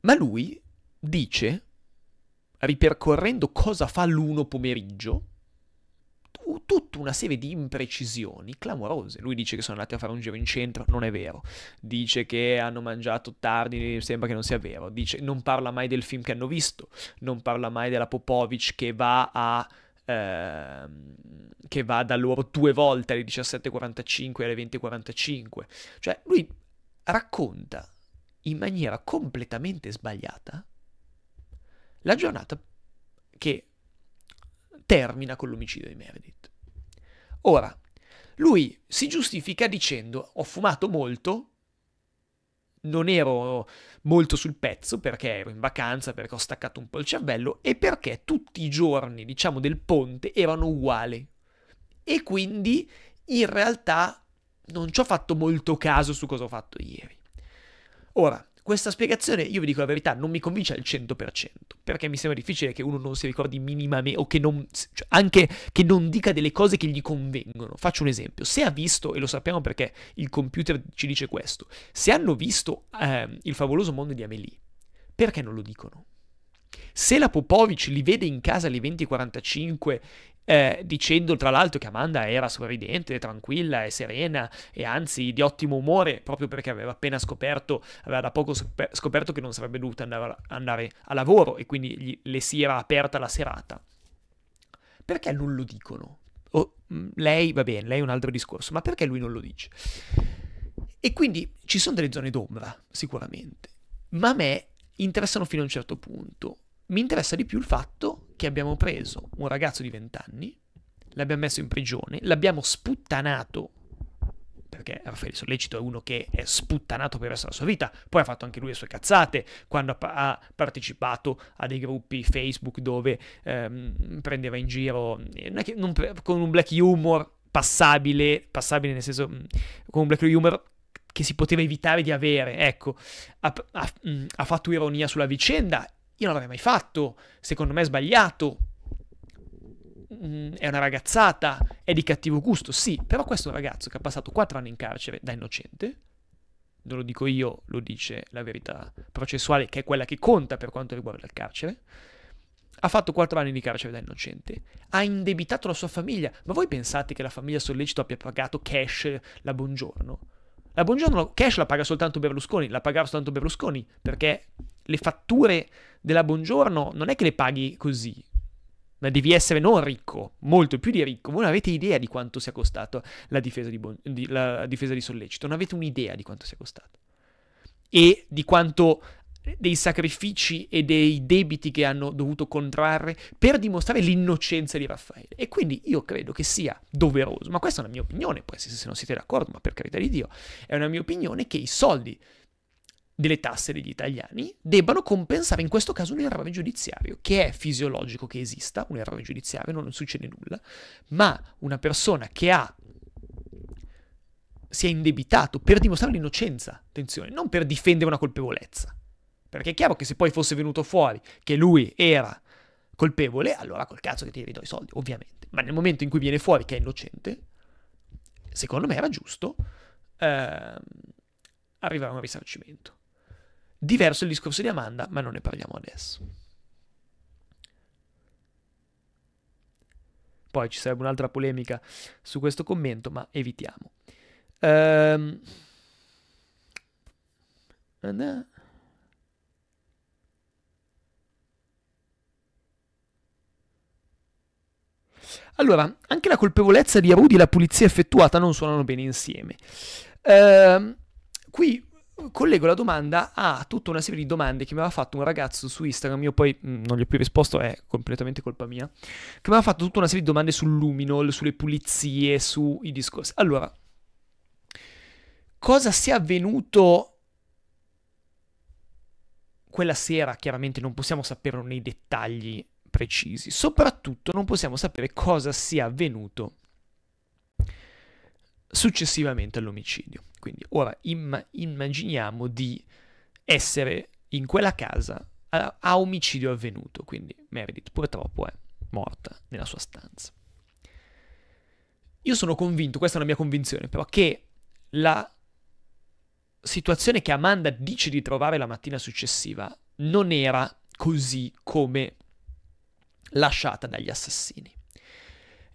Ma lui dice, ripercorrendo cosa fa l'uno pomeriggio, tutta una serie di imprecisioni clamorose. Lui dice che sono andati a fare un giro in centro, non è vero. Dice che hanno mangiato tardi, sembra che non sia vero. Dice non parla mai del film che hanno visto, non parla mai della Popovic che va a ehm, che va da loro due volte alle 17.45 e alle 20.45. Cioè, lui racconta in maniera completamente sbagliata la giornata che termina con l'omicidio di Meredith. Ora, lui si giustifica dicendo ho fumato molto, non ero molto sul pezzo perché ero in vacanza, perché ho staccato un po' il cervello e perché tutti i giorni, diciamo, del ponte erano uguali. E quindi in realtà non ci ho fatto molto caso su cosa ho fatto ieri. Ora, questa spiegazione, io vi dico la verità, non mi convince al 100%, perché mi sembra difficile che uno non si ricordi minimamente, o che non, cioè anche che non dica delle cose che gli convengono. Faccio un esempio, se ha visto, e lo sappiamo perché il computer ci dice questo, se hanno visto eh, il favoloso mondo di Amélie, perché non lo dicono? Se la Popovic li vede in casa alle 20.45 eh, dicendo tra l'altro che Amanda era sorridente, tranquilla e serena e anzi di ottimo umore proprio perché aveva appena scoperto, aveva da poco scoperto che non sarebbe dovuta andare, andare a lavoro e quindi gli, le si era aperta la serata. Perché non lo dicono? O, mm, lei, va bene, lei è un altro discorso, ma perché lui non lo dice? E quindi ci sono delle zone d'ombra, sicuramente, ma a me interessano fino a un certo punto. Mi interessa di più il fatto che abbiamo preso un ragazzo di 20 anni, l'abbiamo messo in prigione, l'abbiamo sputtanato, perché Raffaele Sollecito è uno che è sputtanato per il resto della sua vita, poi ha fatto anche lui le sue cazzate, quando ha partecipato a dei gruppi Facebook dove ehm, prendeva in giro, eh, non, con un black humor passabile, passabile nel senso, mm, con un black humor che si poteva evitare di avere, ecco, ha, ha, mm, ha fatto ironia sulla vicenda io non l'avrei mai fatto, secondo me è sbagliato, mm, è una ragazzata, è di cattivo gusto, sì, però questo ragazzo che ha passato 4 anni in carcere da innocente, non lo dico io, lo dice la verità processuale, che è quella che conta per quanto riguarda il carcere, ha fatto 4 anni di carcere da innocente, ha indebitato la sua famiglia, ma voi pensate che la famiglia Sollecito abbia pagato cash la Buongiorno? La Buongiorno cash la paga soltanto Berlusconi, la pagava soltanto Berlusconi, perché le fatture della Buongiorno non è che le paghi così, ma devi essere non ricco, molto più di ricco. Voi non avete idea di quanto sia costato la difesa di, bon- di, la difesa di Sollecito, non avete un'idea di quanto sia costato. E di quanto dei sacrifici e dei debiti che hanno dovuto contrarre per dimostrare l'innocenza di Raffaele. E quindi io credo che sia doveroso, ma questa è una mia opinione, poi se non siete d'accordo, ma per carità di Dio, è una mia opinione che i soldi delle tasse degli italiani debbano compensare in questo caso un errore giudiziario, che è fisiologico che esista, un errore giudiziario, non succede nulla, ma una persona che ha si è indebitato per dimostrare l'innocenza, attenzione, non per difendere una colpevolezza. Perché è chiaro che se poi fosse venuto fuori che lui era colpevole, allora col cazzo che ti ridò i soldi, ovviamente. Ma nel momento in cui viene fuori che è innocente, secondo me era giusto eh, arrivare a un risarcimento. Diverso il discorso di Amanda, ma non ne parliamo adesso. Poi ci sarebbe un'altra polemica su questo commento, ma evitiamo. Um... Allora, anche la colpevolezza di Rudy e la pulizia effettuata non suonano bene insieme. Ehm, qui collego la domanda a tutta una serie di domande che mi aveva fatto un ragazzo su Instagram, io poi mh, mm, non gli ho più risposto, è completamente colpa mia, che mi aveva fatto tutta una serie di domande sul Luminol, sulle pulizie, sui discorsi. Allora, cosa sia avvenuto quella sera, chiaramente non possiamo saperlo nei dettagli precisi, soprattutto non possiamo sapere cosa sia avvenuto successivamente all'omicidio. Quindi ora imm- immaginiamo di essere in quella casa a-, a omicidio avvenuto, quindi Meredith purtroppo è morta nella sua stanza. Io sono convinto, questa è una mia convinzione però, che la situazione che Amanda dice di trovare la mattina successiva non era così come lasciata dagli assassini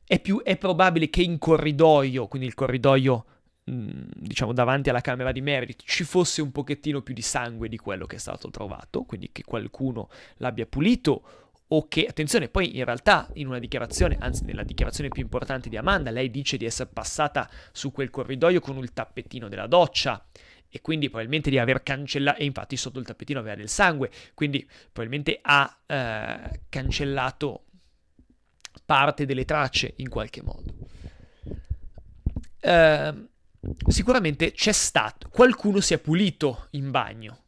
è, più, è probabile che in corridoio, quindi il corridoio mm, diciamo davanti alla camera di Meredith ci fosse un pochettino più di sangue di quello che è stato trovato, quindi che qualcuno l'abbia pulito o che, attenzione, poi in realtà in una dichiarazione, anzi nella dichiarazione più importante di Amanda, lei dice di essere passata su quel corridoio con il tappetino della doccia e quindi probabilmente di aver cancellato, e infatti sotto il tappetino aveva del sangue, quindi probabilmente ha eh, cancellato parte delle tracce in qualche modo. Eh, sicuramente c'è stato, qualcuno si è pulito in bagno,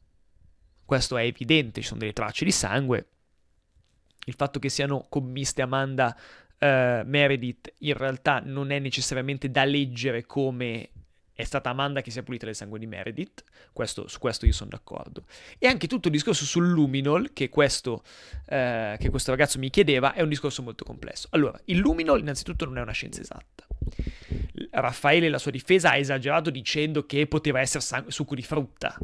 questo è evidente, ci sono delle tracce di sangue, il fatto che siano commiste Amanda Uh, Meredith in realtà non è necessariamente da leggere come è stata Amanda che si è pulita del sangue di Meredith, questo, su questo io sono d'accordo. E anche tutto il discorso sul Luminol, che questo, eh, che questo ragazzo mi chiedeva, è un discorso molto complesso. Allora, il Luminol innanzitutto non è una scienza esatta. Raffaele e la sua difesa ha esagerato dicendo che poteva essere sangue, succo di frutta.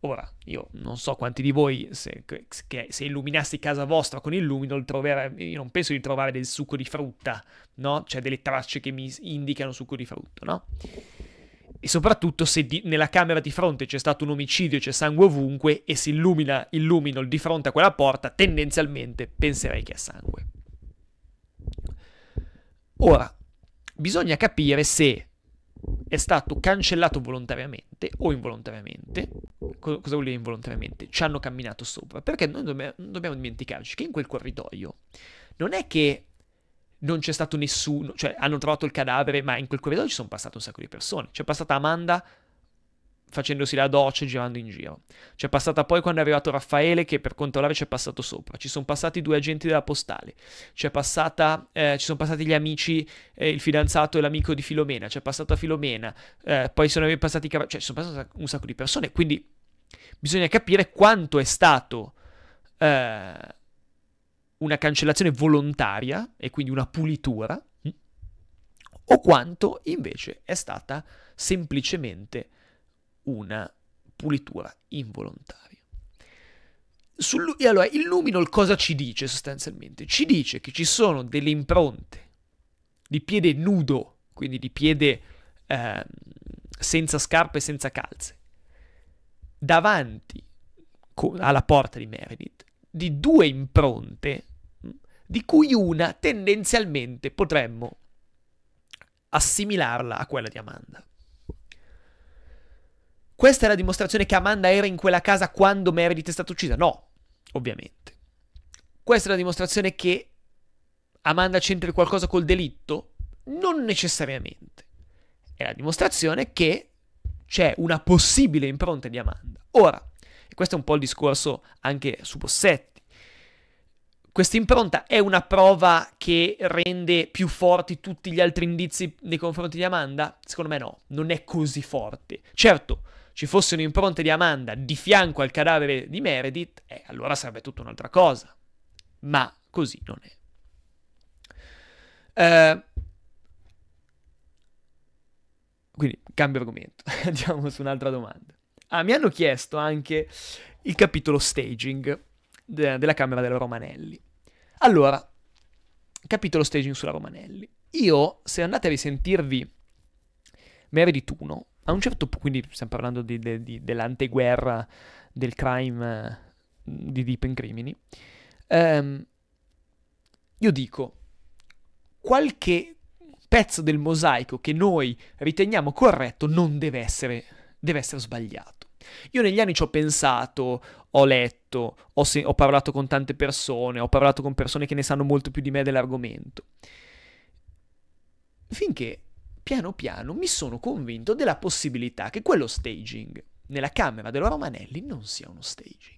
Ora, io non so quanti di voi, se, che, se illuminassi casa vostra con il luminol, trovere, io non penso di trovare del succo di frutta, no? Cioè delle tracce che mi indicano succo di frutta, no? E soprattutto se di- nella camera di fronte c'è stato un omicidio, c'è sangue ovunque e si illumina il lumino di fronte a quella porta, tendenzialmente penserei che è sangue. Ora, bisogna capire se è stato cancellato volontariamente o involontariamente. Co- cosa vuol dire involontariamente? Ci hanno camminato sopra. Perché noi dobbiamo, non dobbiamo dimenticarci che in quel corridoio non è che non c'è stato nessuno, cioè hanno trovato il cadavere, ma in quel corridoio ci sono passate un sacco di persone. C'è passata Amanda facendosi la doccia e girando in giro. C'è passata poi quando è arrivato Raffaele che per controllare ci è passato sopra. Ci sono passati due agenti della postale. C'è passata, eh, ci sono passati gli amici, eh, il fidanzato e l'amico di Filomena. C'è passata Filomena. Eh, poi sono passati, i cioè ci sono passate un sacco di persone. Quindi bisogna capire quanto è stato eh, una cancellazione volontaria e quindi una pulitura, mm, o quanto invece è stata semplicemente una pulitura involontaria. Sul, allora, il luminol cosa ci dice sostanzialmente? Ci dice che ci sono delle impronte di piede nudo, quindi di piede eh, senza scarpe, e senza calze, davanti alla porta di Meredith, di due impronte, mm, di cui una tendenzialmente potremmo assimilarla a quella di Amanda. Questa è la dimostrazione che Amanda era in quella casa quando Meredith è stata uccisa? No, ovviamente. Questa è la dimostrazione che Amanda c'entri qualcosa col delitto? Non necessariamente. È la dimostrazione che c'è una possibile impronta di Amanda. Ora, questo è un po' il discorso anche su Bossetti. Questa impronta è una prova che rende più forti tutti gli altri indizi nei confronti di Amanda? Secondo me no, non è così forte. Certo, ci fosse un'impronta di Amanda di fianco al cadavere di Meredith, eh, allora sarebbe tutta un'altra cosa. Ma così non è. Uh, quindi cambio argomento, [laughs] andiamo su un'altra domanda. Ah, mi hanno chiesto anche il capitolo staging de- della Camera della Romanelli. Allora, capitolo staging sulla Romanelli. Io, se andate a risentirvi Meredith 1, a un certo punto, quindi stiamo parlando di, di, di, dell'anteguerra, del crime, di Deep in Crimini, ehm, io dico, qualche pezzo del mosaico che noi riteniamo corretto non deve essere deve essere sbagliato. Io negli anni ci ho pensato, ho letto, ho, se- ho parlato con tante persone, ho parlato con persone che ne sanno molto più di me dell'argomento. Finché piano piano mi sono convinto della possibilità che quello staging nella camera della Romanelli non sia uno staging.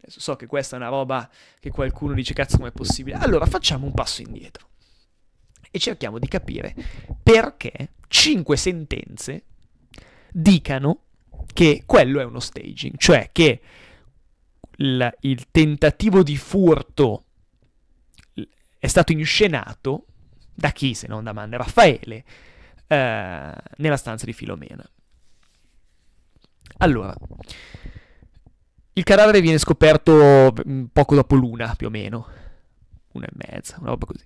Adesso so che questa è una roba che qualcuno dice cazzo com'è possibile. Allora facciamo un passo indietro e cerchiamo di capire perché cinque sentenze dicano che quello è uno staging, cioè che il, il tentativo di furto è stato inscenato da chi se non da Manne Raffaele eh, nella stanza di Filomena. Allora, il cadavere viene scoperto mm, poco dopo l'una, più o meno, una e mezza, una roba così.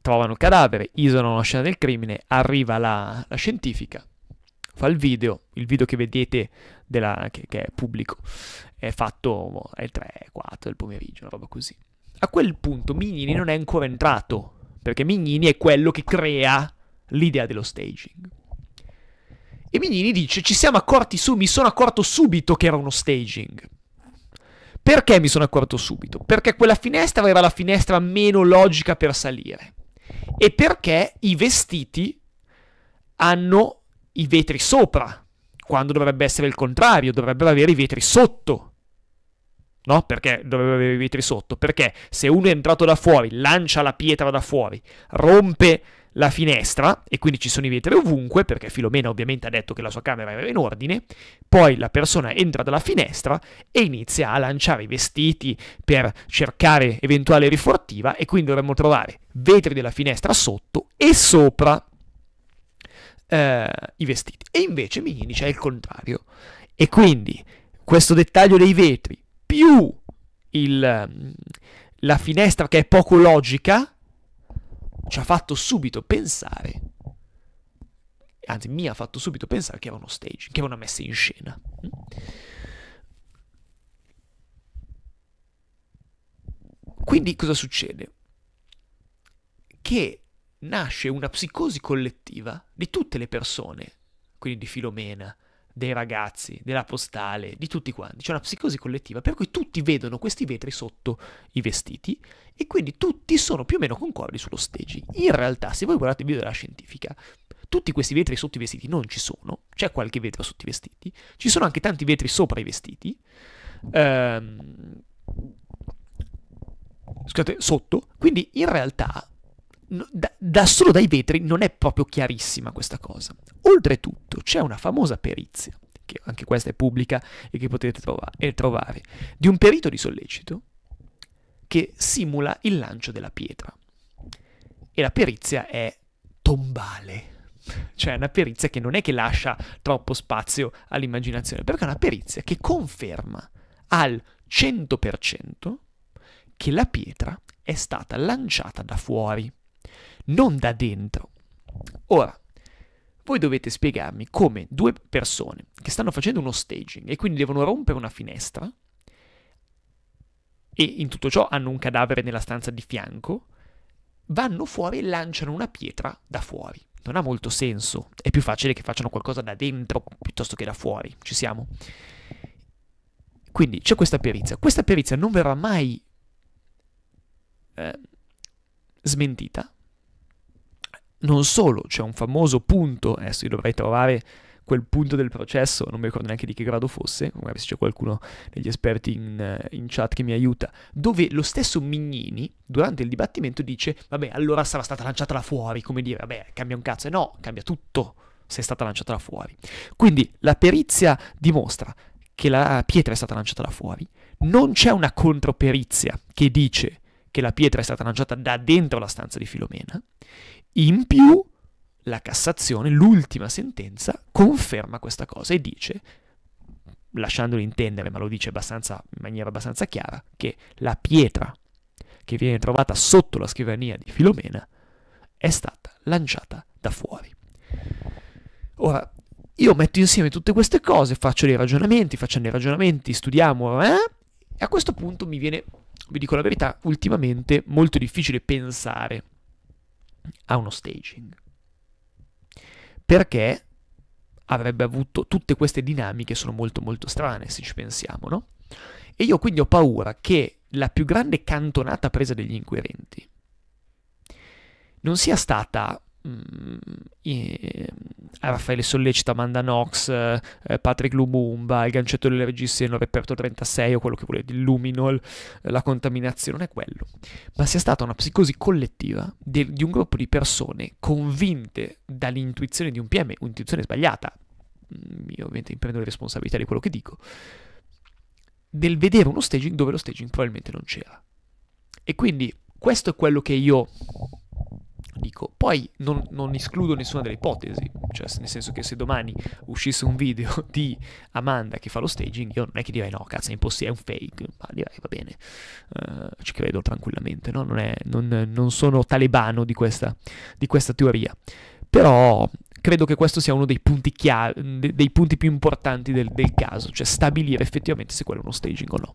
Trovano il cadavere, isolano la scena del crimine, arriva la, la scientifica, fa il video, il video che vedete della, che, che, è pubblico, è fatto alle 3, 4 del pomeriggio, una roba così. A quel punto Mignini non è ancora entrato, perché Mignini è quello che crea l'idea dello staging. E Mignini dice, ci siamo accorti su, mi sono accorto subito che era uno staging. Perché mi sono accorto subito? Perché quella finestra aveva la finestra meno logica per salire. E perché i vestiti hanno i vetri sopra, quando dovrebbe essere il contrario, dovrebbero avere i vetri sotto. No? Perché dovrebbe avere i vetri sotto? Perché se uno è entrato da fuori, lancia la pietra da fuori, rompe la finestra e quindi ci sono i vetri ovunque, perché Filomena ovviamente ha detto che la sua camera era in ordine, poi la persona entra dalla finestra e inizia a lanciare i vestiti per cercare eventuale rifortiva e quindi dovremmo trovare vetri della finestra sotto e sopra eh, i vestiti. E invece Minini c'è il contrario. E quindi questo dettaglio dei vetri più il, mm, la finestra che è poco logica ci ha fatto subito pensare, anzi mi ha fatto subito pensare che era uno staging, che era una messa in scena. Quindi cosa succede? Che nasce una psicosi collettiva di tutte le persone, quindi di Filomena, dei ragazzi, della postale, di tutti quanti. C'è una psicosi collettiva per cui tutti vedono questi vetri sotto i vestiti e quindi tutti sono più o meno concordi sullo stage. In realtà, se voi guardate il video della scientifica, tutti questi vetri sotto i vestiti non ci sono, c'è qualche vetro sotto i vestiti, ci sono anche tanti vetri sopra i vestiti. Ehm, scusate, sotto. Quindi in realtà da, da solo dai vetri non è proprio chiarissima questa cosa. Oltretutto c'è una famosa perizia, che anche questa è pubblica e che potete trova- trovare, di un perito di sollecito che simula il lancio della pietra. E la perizia è tombale. Cioè una perizia che non è che lascia troppo spazio all'immaginazione, perché è una perizia che conferma al 100% che la pietra è stata lanciata da fuori non da dentro. Ora, voi dovete spiegarmi come due persone che stanno facendo uno staging e quindi devono rompere una finestra e in tutto ciò hanno un cadavere nella stanza di fianco, vanno fuori e lanciano una pietra da fuori. Non ha molto senso, è più facile che facciano qualcosa da dentro piuttosto che da fuori, ci siamo. Quindi c'è questa perizia, questa perizia non verrà mai eh, smentita. Non solo, c'è un famoso punto, adesso io dovrei trovare quel punto del processo, non mi ricordo neanche di che grado fosse, magari se c'è qualcuno degli esperti in, in, chat che mi aiuta, dove lo stesso Mignini durante il dibattimento dice, vabbè, allora sarà stata lanciata là fuori, come dire, vabbè, cambia un cazzo, e no, cambia tutto se è stata lanciata là fuori. Quindi la perizia dimostra che la pietra è stata lanciata là fuori, non c'è una controperizia che dice che la pietra è stata lanciata da dentro la stanza di Filomena. In più, la Cassazione, l'ultima sentenza, conferma questa cosa e dice, lasciandolo intendere, ma lo dice in maniera abbastanza chiara, che la pietra che viene trovata sotto la scrivania di Filomena è stata lanciata da fuori. Ora, io metto insieme tutte queste cose, faccio dei ragionamenti, facciamo dei ragionamenti, studiamo, eh? e a questo punto mi viene vi dico la verità, ultimamente molto difficile pensare a uno staging. Perché avrebbe avuto tutte queste dinamiche sono molto molto strane se ci pensiamo, no? E io quindi ho paura che la più grande cantonata presa degli inquirenti non sia stata Mm, eh, Raffaele Sollecita, Amanda Knox, eh, eh, Patrick Lumumba, il gancetto della regista del 36 o quello che volete, il Luminol, la contaminazione, non è quello, ma sia stata una psicosi collettiva di, di un gruppo di persone convinte dall'intuizione di un PM, un'intuizione sbagliata, mm, io ovviamente mi prendo le responsabilità di quello che dico, del vedere uno staging dove lo staging probabilmente non c'era. E quindi questo è quello che io dico, poi non, non escludo nessuna delle ipotesi, cioè nel senso che se domani uscisse un video [laughs] di Amanda che fa lo staging, io non è che direi no, cazzo, è impossibile, è un fake, ma direi va bene, uh, ci credo tranquillamente, no? non, è, non, non, sono talebano di questa, di questa teoria. Però credo che questo sia uno dei punti, chiave, dei punti più importanti del, del caso, cioè stabilire effettivamente se quello è uno staging o no.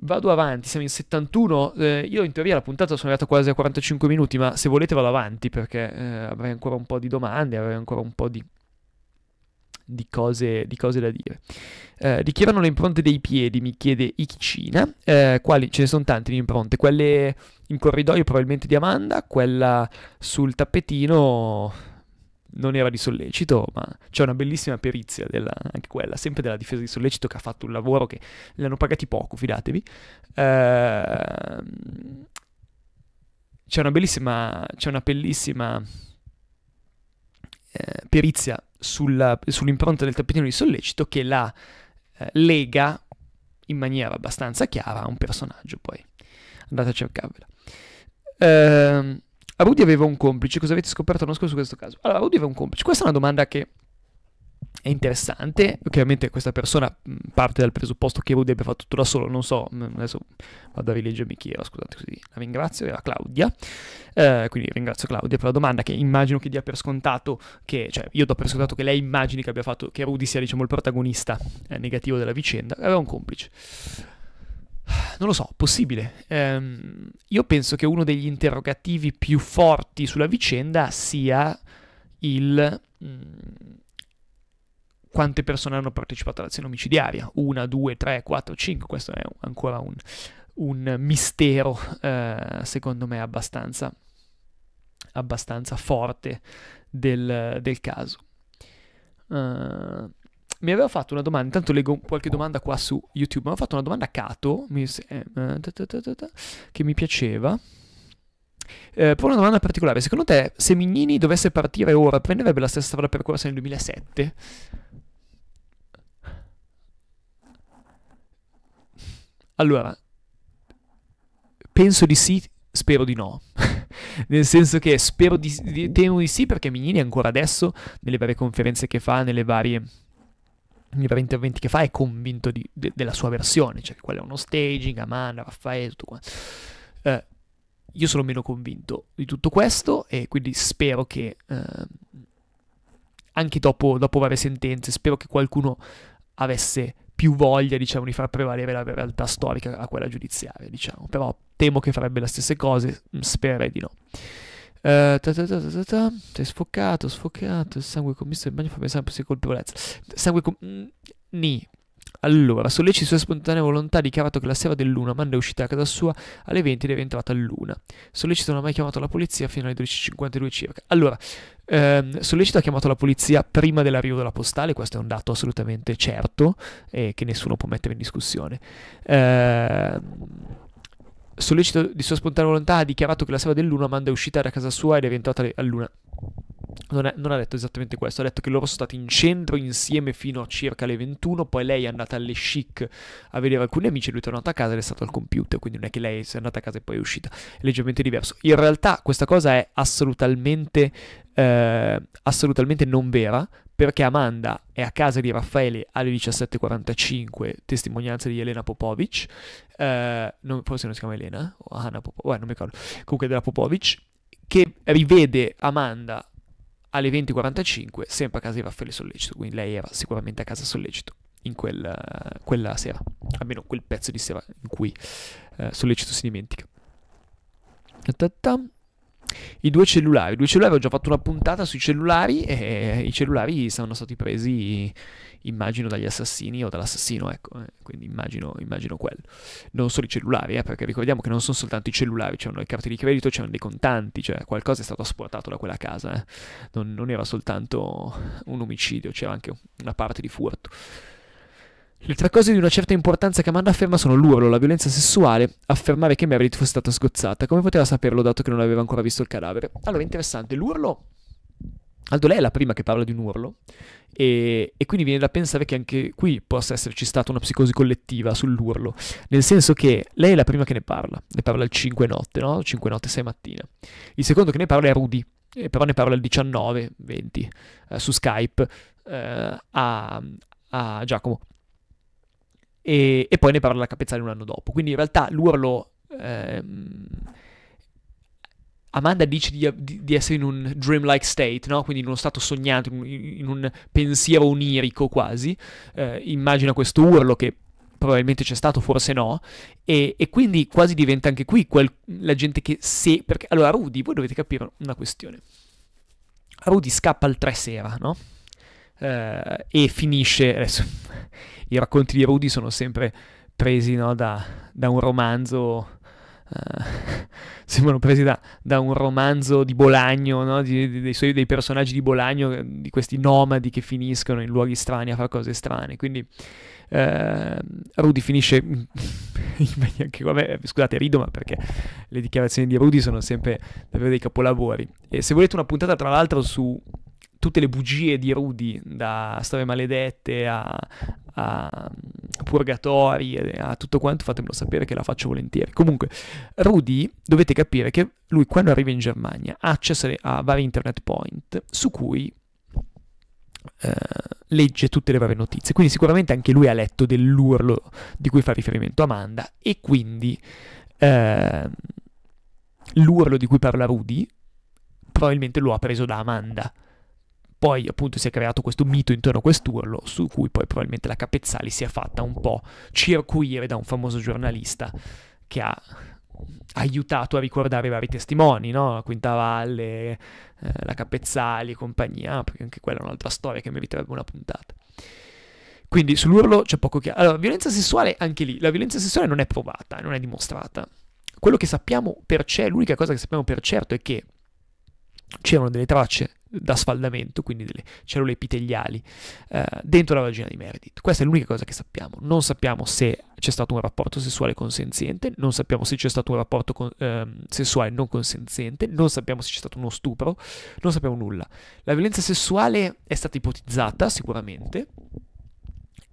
Vado avanti, siamo in 71. Eh, io in teoria la puntata sono arrivato quasi a 45 minuti, ma se volete vado avanti perché eh, avrei ancora un po' di domande, avrei ancora un po' di, di, cose, di cose, da dire. Eh, di le impronte dei piedi? Mi chiede Ikicina. Eh, quali? Ce ne sono tante di impronte. Quelle in corridoio probabilmente di Amanda, quella sul tappetino non era di sollecito, ma c'è una bellissima perizia, della, anche quella, sempre della difesa di sollecito, che ha fatto un lavoro che gli hanno pagati poco, fidatevi. Ehm, c'è una bellissima, c'è una bellissima eh, perizia sulla, sull'impronta del tappetino di sollecito che la eh, lega in maniera abbastanza chiara a un personaggio, poi andate a cercarvela. Ehm, Audi aveva un complice, cosa avete scoperto l'anno scorso su questo caso? Allora, Audi aveva un complice, questa è una domanda che è interessante, ovviamente questa persona parte dal presupposto che Audi abbia fatto tutto da solo, non so, adesso vado a rileggermi chi era, scusate così, la ringrazio, era Claudia, eh, quindi ringrazio Claudia per la domanda che immagino che dia per scontato, che, cioè io do per scontato che lei immagini che abbia fatto, che Audi sia diciamo il protagonista eh, negativo della vicenda, aveva un complice non lo so, possibile. Ehm, io penso che uno degli interrogativi più forti sulla vicenda sia il mh, mm, quante persone hanno partecipato all'azione omicidiaria. Una, due, tre, quattro, cinque. Questo è ancora un, un mistero, eh, secondo me, abbastanza, abbastanza forte del, del caso. Uh, mi aveva fatto una domanda, intanto leggo qualche domanda qua su YouTube, mi aveva fatto una domanda a Cato, eh, eh, che mi piaceva. Eh, poi una domanda particolare, secondo te se Mignini dovesse partire ora prenderebbe la stessa strada percorsa nel 2007? Allora, penso di sì, spero di no. [laughs] Nel senso che spero di, di, temo di sì perché Mignini ancora adesso, nelle varie conferenze che fa, nelle varie vari interventi che fa è convinto di, de, della sua versione, cioè che quello è uno staging, Amanda, Raffaele, tutto quanto. Eh, io sono meno convinto di tutto questo e quindi spero che eh, anche dopo, dopo, varie sentenze, spero che qualcuno avesse più voglia, diciamo, di far prevalere la realtà storica a quella giudiziaria, diciamo. Però temo che farebbe le stesse cose, mm, spererei di no. Uh, ta ta ta Sei sfocato, sfocato. Il sangue commesso del bagno fa pensare a colpevolezza. Sangue com... Mm, ni. Allora, solleciti sua spontanea volontà, dichiarato che la sera dell'una Amanda è uscita a casa sua alle 20 ed è entrata all'una. Sollecito non ha mai chiamato la polizia fino alle 12.52 circa. Allora, ehm, Sollecito ha chiamato la polizia prima dell'arrivo della postale, questo è un dato assolutamente certo e eh, che nessuno può mettere in discussione. Ehm sollecito di sua spontanea volontà, ha dichiarato che la sera dell'Luna manda è uscita da casa sua ed è rientrata a Luna. Non, è, non, ha detto esattamente questo, ha detto che loro sono stati in centro insieme fino a circa le 21, poi lei è andata alle chic a vedere alcuni amici, lui è tornato a casa ed è stato al computer, quindi non è che lei sia andata a casa e poi è uscita, è leggermente diverso. In realtà questa cosa è assolutamente, eh, assolutamente non vera, perché Amanda è a casa di Raffaele alle 17.45, testimonianza di Elena Popovic, eh, non, forse non si chiama Elena, o Anna Popovic, eh, non mi ricordo, comunque della Popovic, che rivede Amanda alle 20.45 sempre a casa di Raffaele Sollecito, quindi lei era sicuramente a casa Sollecito in quel, quella sera, almeno quel pezzo di sera in cui eh, Sollecito si dimentica. Ta-ta. I due cellulari. I due cellulari, ho già fatto una puntata sui cellulari e eh, i cellulari sono stati presi, immagino, dagli assassini o dall'assassino, ecco. Eh. Quindi immagino, immagino, quello. Non solo i cellulari, eh, perché ricordiamo che non sono soltanto i cellulari, c'erano le carte di credito, c'erano dei contanti, cioè qualcosa è stato asportato da quella casa. Eh. Non, non era soltanto un omicidio, c'era anche una parte di furto. Le tre cose di una certa importanza che Amanda afferma sono l'urlo, la violenza sessuale, affermare che Meredith fosse stata sgozzata. Come poteva saperlo dato che non aveva ancora visto il cadavere? Allora, interessante, l'urlo... Aldo, lei è la prima che parla di un urlo e, e, quindi viene da pensare che anche qui possa esserci stata una psicosi collettiva sull'urlo, nel senso che lei è la prima che ne parla, ne parla il 5 notte, no? 5 notte, 6 mattina. Il secondo che ne parla è Rudy, però ne parla il 19, 20, eh, su Skype eh, a, a Giacomo e, e poi ne parla la Capezzale un anno dopo. Quindi in realtà l'urlo... Ehm, Amanda dice di, di, di, essere in un dreamlike state, no? quindi in uno stato sognato, in, in un pensiero onirico quasi. Eh, immagina questo urlo che probabilmente c'è stato, forse no, e, e quindi quasi diventa anche qui quel, la gente che se... Perché, allora Rudy, voi dovete capire una questione. Rudy scappa al 3 sera, no? Eh, e finisce... Adesso i racconti di Rudy sono sempre presi no, da, da, un romanzo. Uh, [laughs] sembrano presi da, da, un romanzo di Bolagno, no? di, di, dei, suoi, dei personaggi di Bolagno, di questi nomadi che finiscono in luoghi strani a fare cose strane. Quindi uh, Rudy finisce. [laughs] anche, vabbè, scusate, rido, ma perché le dichiarazioni di Rudy sono sempre davvero dei capolavori. E se volete una puntata, tra l'altro, su tutte le bugie di Rudy, da storie maledette a, a purgatori, a tutto quanto, fatemelo sapere che la faccio volentieri. Comunque, Rudy, dovete capire che lui quando arriva in Germania ha accesso a vari internet point su cui eh, legge tutte le varie notizie. Quindi sicuramente anche lui ha letto dell'urlo di cui fa riferimento Amanda e quindi eh, l'urlo di cui parla Rudy probabilmente lo ha preso da Amanda poi appunto si è creato questo mito intorno a quest'urlo, su cui poi probabilmente la Capezzali si è fatta un po' circuire da un famoso giornalista che ha aiutato a ricordare i vari testimoni, no? Quintavalle, eh, la Capezzali e compagnia, ah, perché anche quella è un'altra storia che meriterebbe una puntata. Quindi sull'urlo c'è poco chiaro. Allora, violenza sessuale anche lì, la violenza sessuale non è provata, non è dimostrata. Quello che sappiamo per certo, l'unica cosa che sappiamo per certo è che c'erano delle tracce da sfaldamento, quindi delle cellule epiteliali, eh, dentro la vagina di Meredith. Questa è l'unica cosa che sappiamo. Non sappiamo se c'è stato un rapporto sessuale consenziente, non sappiamo se c'è stato un rapporto con, eh, sessuale non consenziente, non sappiamo se c'è stato uno stupro, non sappiamo nulla. La violenza sessuale è stata ipotizzata sicuramente,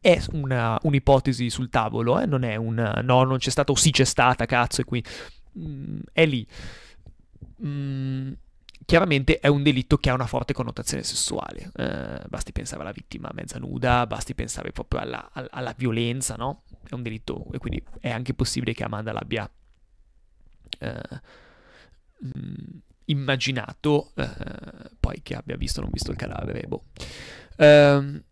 è una, un'ipotesi sul tavolo, eh? non è un no, non c'è stata o sì c'è stata, cazzo, e qui mm, è lì. Mm, chiaramente è un delitto che ha una forte connotazione sessuale. Eh, basti pensare alla vittima mezza nuda, basti pensare proprio alla, alla, alla, violenza, no? È un delitto e quindi è anche possibile che Amanda l'abbia eh, mm, immaginato, eh, poi che abbia visto o non visto il cadavere. Boh. Um,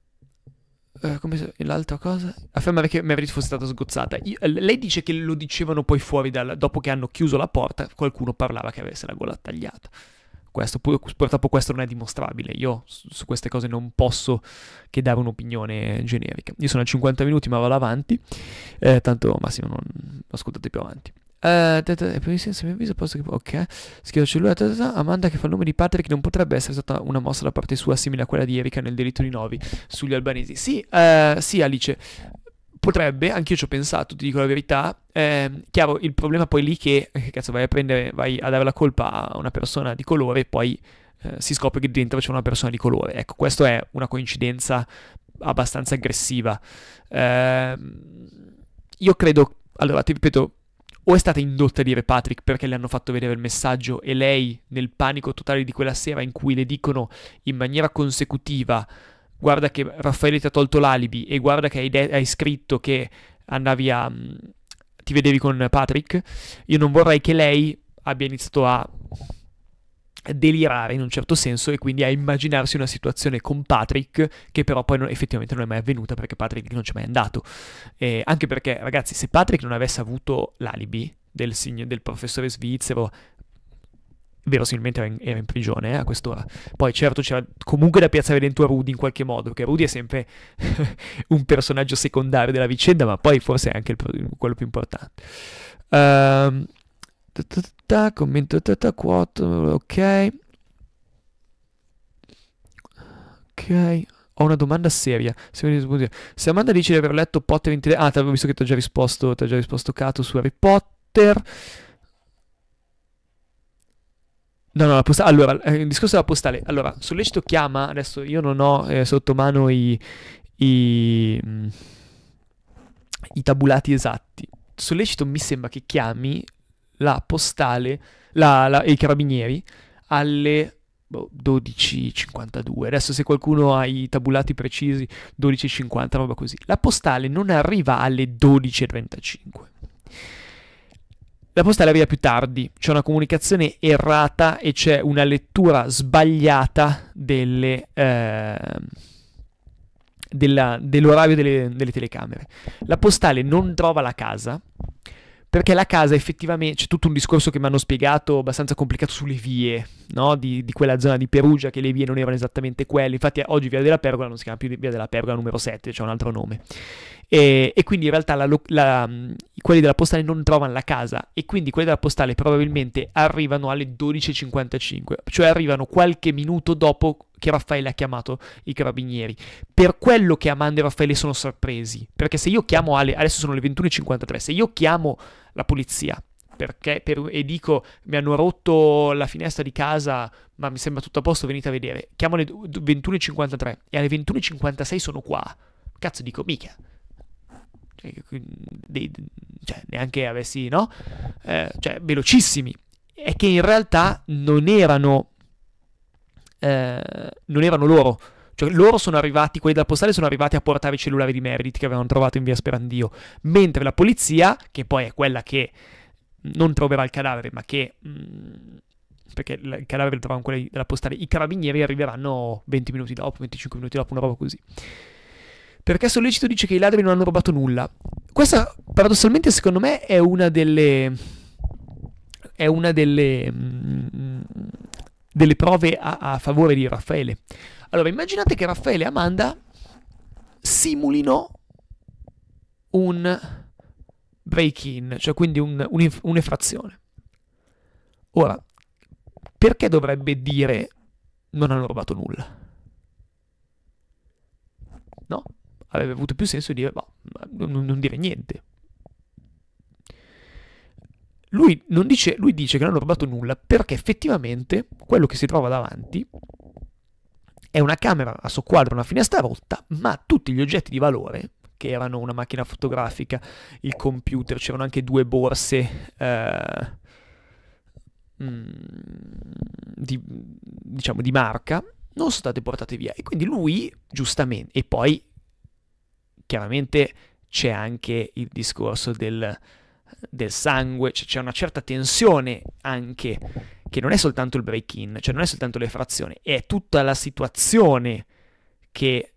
come l'altra cosa? Affermare che Maverick fosse stata sgozzata. Io, lei dice che lo dicevano poi fuori dal, dopo che hanno chiuso la porta, qualcuno parlava che avesse la gola tagliata questo, purtroppo questo non è dimostrabile, io su queste cose non posso che dare un'opinione generica. Io sono a 50 minuti ma vado avanti, eh, tanto Massimo non ascoltate più avanti. Uh, per il senso, mi avviso, posso che... Ok, schiudo cellulare. Amanda che fa il nome di Patrick non potrebbe essere stata una mossa da parte sua simile a quella di Erika nel delitto di Novi sugli albanesi. Sì, uh, sì Alice, potrebbe, anche io ci ho pensato, ti dico la verità. Eh, chiaro, il problema poi lì eh, che, cazzo, vai a prendere, vai a dare la colpa a una persona di colore e poi eh, si scopre che dentro c'è una persona di colore. Ecco, questa è una coincidenza abbastanza aggressiva. Eh, io credo, allora ti ripeto, o è stata indotta a dire Patrick perché le hanno fatto vedere il messaggio e lei, nel panico totale di quella sera in cui le dicono in maniera consecutiva guarda che Raffaele ti ha tolto l'alibi e guarda che hai, de- hai scritto che andavi a... Mm, ti vedevi con Patrick, io non vorrei che lei abbia iniziato a delirare in un certo senso e quindi a immaginarsi una situazione con Patrick che però poi non, effettivamente non è mai avvenuta perché Patrick non c'è mai andato. Eh, anche perché ragazzi se Patrick non avesse avuto l'alibi del, del professore svizzero verosimilmente era in, era in prigione eh, a quest'ora. Poi certo c'era comunque da piazzare dentro Rudy in qualche modo, perché Rudy è sempre [laughs] un personaggio secondario della vicenda, ma poi forse è anche il, quello più importante. Ehm, commento ta quote, ok. Ok. Ho una domanda seria. Se Amanda dice di aver letto Potter in tele... Ah, ti avevo visto che ti ho già risposto, ti ho già risposto Cato su Harry Potter. No, no, la postale. allora, eh, il discorso della postale. Allora, sollecito chiama, adesso io non ho eh, sotto mano i, i, mm, i, tabulati esatti. Sollecito mi sembra che chiami la postale, la, la, i carabinieri, alle 12.52. Boh, adesso se qualcuno ha i tabulati precisi, 12.50, roba così. La postale non arriva alle 12.35. La posta arriva più tardi, c'è una comunicazione errata e c'è una lettura sbagliata delle, eh, della, dell'orario delle, delle telecamere. La postale non trova la casa, perché la casa effettivamente c'è tutto un discorso che mi hanno spiegato abbastanza complicato sulle vie no? di, di, quella zona di Perugia che le vie non erano esattamente quelle infatti oggi Via della Pergola non si chiama più Via della Pergola numero 7 c'è un altro nome e, e quindi in realtà la, la, mm, quelli della postale non trovano la casa e quindi quelli della postale probabilmente arrivano alle 12.55, cioè arrivano qualche minuto dopo che Raffaele ha chiamato i carabinieri. Per quello che Amanda e Raffaele sono sorpresi, perché se io chiamo Ale, adesso sono le 21.53, se io chiamo la polizia perché, per, e dico mi hanno rotto la finestra di casa, ma mi sembra tutto a posto, venite a vedere. Chiamo alle 21.53 e alle 21.56 sono qua. Cazzo dico, mica, cioè, dei, cioè, neanche avessi, no? Eh, cioè, velocissimi, e che in realtà non erano, eh, non erano loro. Cioè, loro sono arrivati, quelli della postale sono arrivati a portare i cellulari di Meredith che avevano trovato in via Sperandio, mentre la polizia, che poi è quella che non troverà il cadavere, ma che... Mh, mm, perché il cadavere lo trovano quelli della postale, i carabinieri arriveranno 20 minuti dopo, 25 minuti dopo, una roba così. Perché Sollecito dice che i ladri non hanno rubato nulla. Questa, paradossalmente, secondo me, è una delle. È una delle. Mh, mm, delle prove a, a favore di Raffaele. Allora, immaginate che Raffaele e Amanda simulino un break-in, cioè quindi un, un, un'effrazione. Ora, perché dovrebbe dire non hanno rubato nulla? No? avrebbe avuto più senso dire ma, non, non dire niente. Lui, dice, lui, dice, che non hanno rubato nulla perché effettivamente quello che si trova davanti è una camera a socquadro, una finestra rotta, ma tutti gli oggetti di valore, che erano una macchina fotografica, il computer, c'erano anche due borse eh, mm, di, diciamo, di marca, non sono state portate via. E quindi lui, giustamente, e poi chiaramente c'è anche il discorso del, del sangue, c'è una certa tensione anche che non è soltanto il break-in, cioè non è soltanto l'effrazione, è tutta la situazione che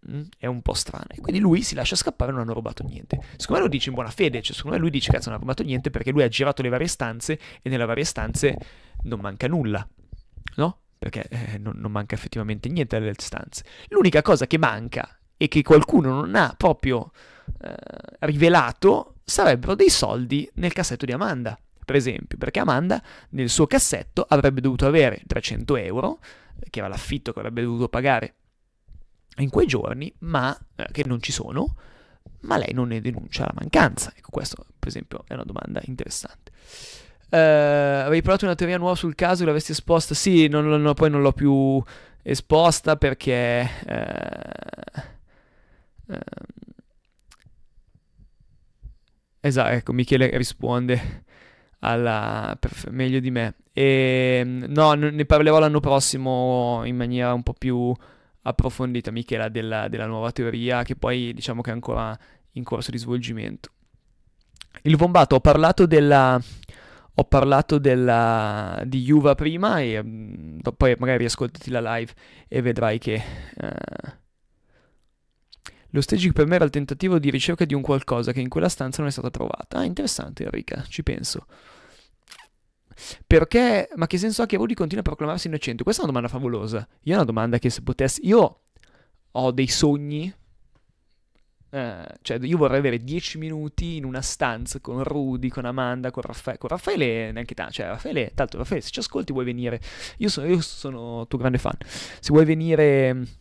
mh, mm, è un po' strana. E quindi lui si lascia scappare non hanno rubato niente. Secondo me lo dice in buona fede, cioè secondo me lui dice cazzo non hanno rubato niente perché lui ha girato le varie stanze e nelle varie stanze non manca nulla, no? Perché eh, non, non manca effettivamente niente alle stanze. L'unica cosa che manca e che qualcuno non ha proprio eh, rivelato sarebbero dei soldi nel cassetto di Amanda, per esempio, perché Amanda nel suo cassetto avrebbe dovuto avere 300 euro, eh, che era l'affitto che avrebbe dovuto pagare in quei giorni, ma eh, che non ci sono, ma lei non ne denuncia la mancanza. Ecco, questo per esempio è una domanda interessante. Uh, avevi provato una teoria nuova sul caso e l'avessi esposta? Sì, non, non, poi non l'ho più esposta perché... Uh Esatto, ecco, Michele risponde alla, perf- meglio di me. E, ehm, no, ne parlerò l'anno prossimo in maniera un po' più approfondita, Michela, della, della nuova teoria, che poi diciamo che è ancora in corso di svolgimento. Il bombato, ho parlato della... Ho parlato della, di Juva prima e mh, mm, poi magari ascoltati la live e vedrai che... Uh, lo staging per me era il tentativo di ricerca di un qualcosa che in quella stanza non è stata trovata. Ah, interessante Enrica, ci penso. Perché, ma che senso ha che Rudy continua a proclamarsi innocente? Questa è una domanda favolosa. Io ho una domanda che se potessi... Io ho dei sogni eh, cioè, io vorrei avere dieci minuti in una stanza con Rudy, con Amanda, con Raffaele. Con Raffaele, neanche tanto. Cioè, Raffaele, tanto, Raffaele, se ci ascolti, vuoi venire. Io sono, io sono tuo grande fan. Se vuoi venire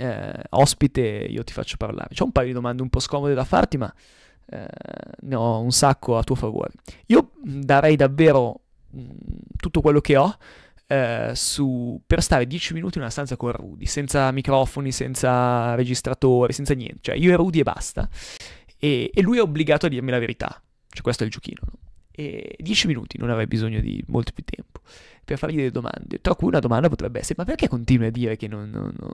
eh, ospite io ti faccio parlare. C'ho un paio di domande un po' scomode da farti, ma eh, ne ho un sacco a tuo favore. Io darei davvero mh, tutto quello che ho eh, su, per stare 10 minuti in una stanza con Rudy, senza microfoni, senza registratori, senza niente. Cioè io e Rudy e basta. E, e lui è obbligato a dirmi la verità. Cioè questo è il giochino, no? E 10 minuti, non avrei bisogno di molto più tempo per fargli delle domande, tra cui una domanda potrebbe essere ma perché continui a dire che non, non, non,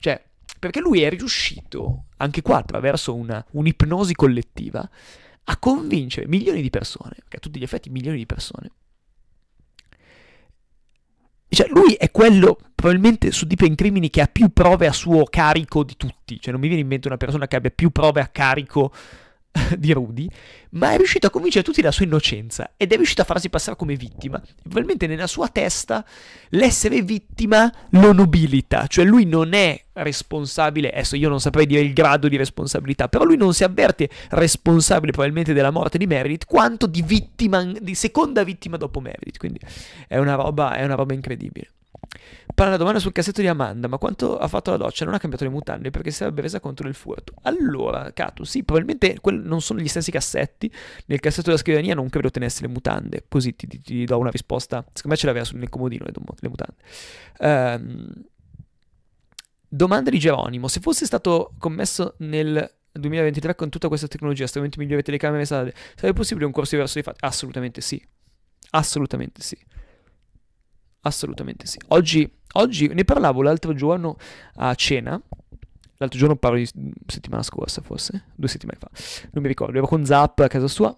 cioè, perché lui è riuscito, anche qua attraverso una, un'ipnosi collettiva, a convincere milioni di persone, perché a tutti gli effetti milioni di persone. Cioè, lui è quello, probabilmente, su Deep Crimini che ha più prove a suo carico di tutti. Cioè, non mi viene in mente una persona che abbia più prove a carico [laughs] di Rudy, ma è riuscito a convincere tutti della sua innocenza ed è riuscito a farsi passare come vittima. probabilmente nella sua testa l'essere vittima lo nobilita, cioè lui non è responsabile, adesso io non saprei dire il grado di responsabilità, però lui non si avverte responsabile probabilmente della morte di Meredith quanto di vittima, di seconda vittima dopo Meredith, quindi è una roba, è una roba incredibile. Parla la domanda sul cassetto di Amanda, ma quanto ha fatto la doccia? Non ha cambiato le mutande perché si sarebbe resa contro il furto. Allora, Catu, sì, probabilmente non sono gli stessi cassetti. Nel cassetto della scrivania non credo tenesse le mutande, così ti, ti, ti do una risposta. Secondo me ce l'aveva nel comodino le, mutande. Ehm, domanda di Geronimo, se fosse stato commesso nel 2023 con tutta questa tecnologia, strumenti migliori telecamere, sarebbe possibile un corso diverso di fatto? Assolutamente sì. Assolutamente sì. Assolutamente sì. Oggi, oggi ne parlavo l'altro giorno a cena. L'altro giorno parlo di settimana scorsa, forse, due settimane fa, non mi ricordo. Ero con Zap a casa sua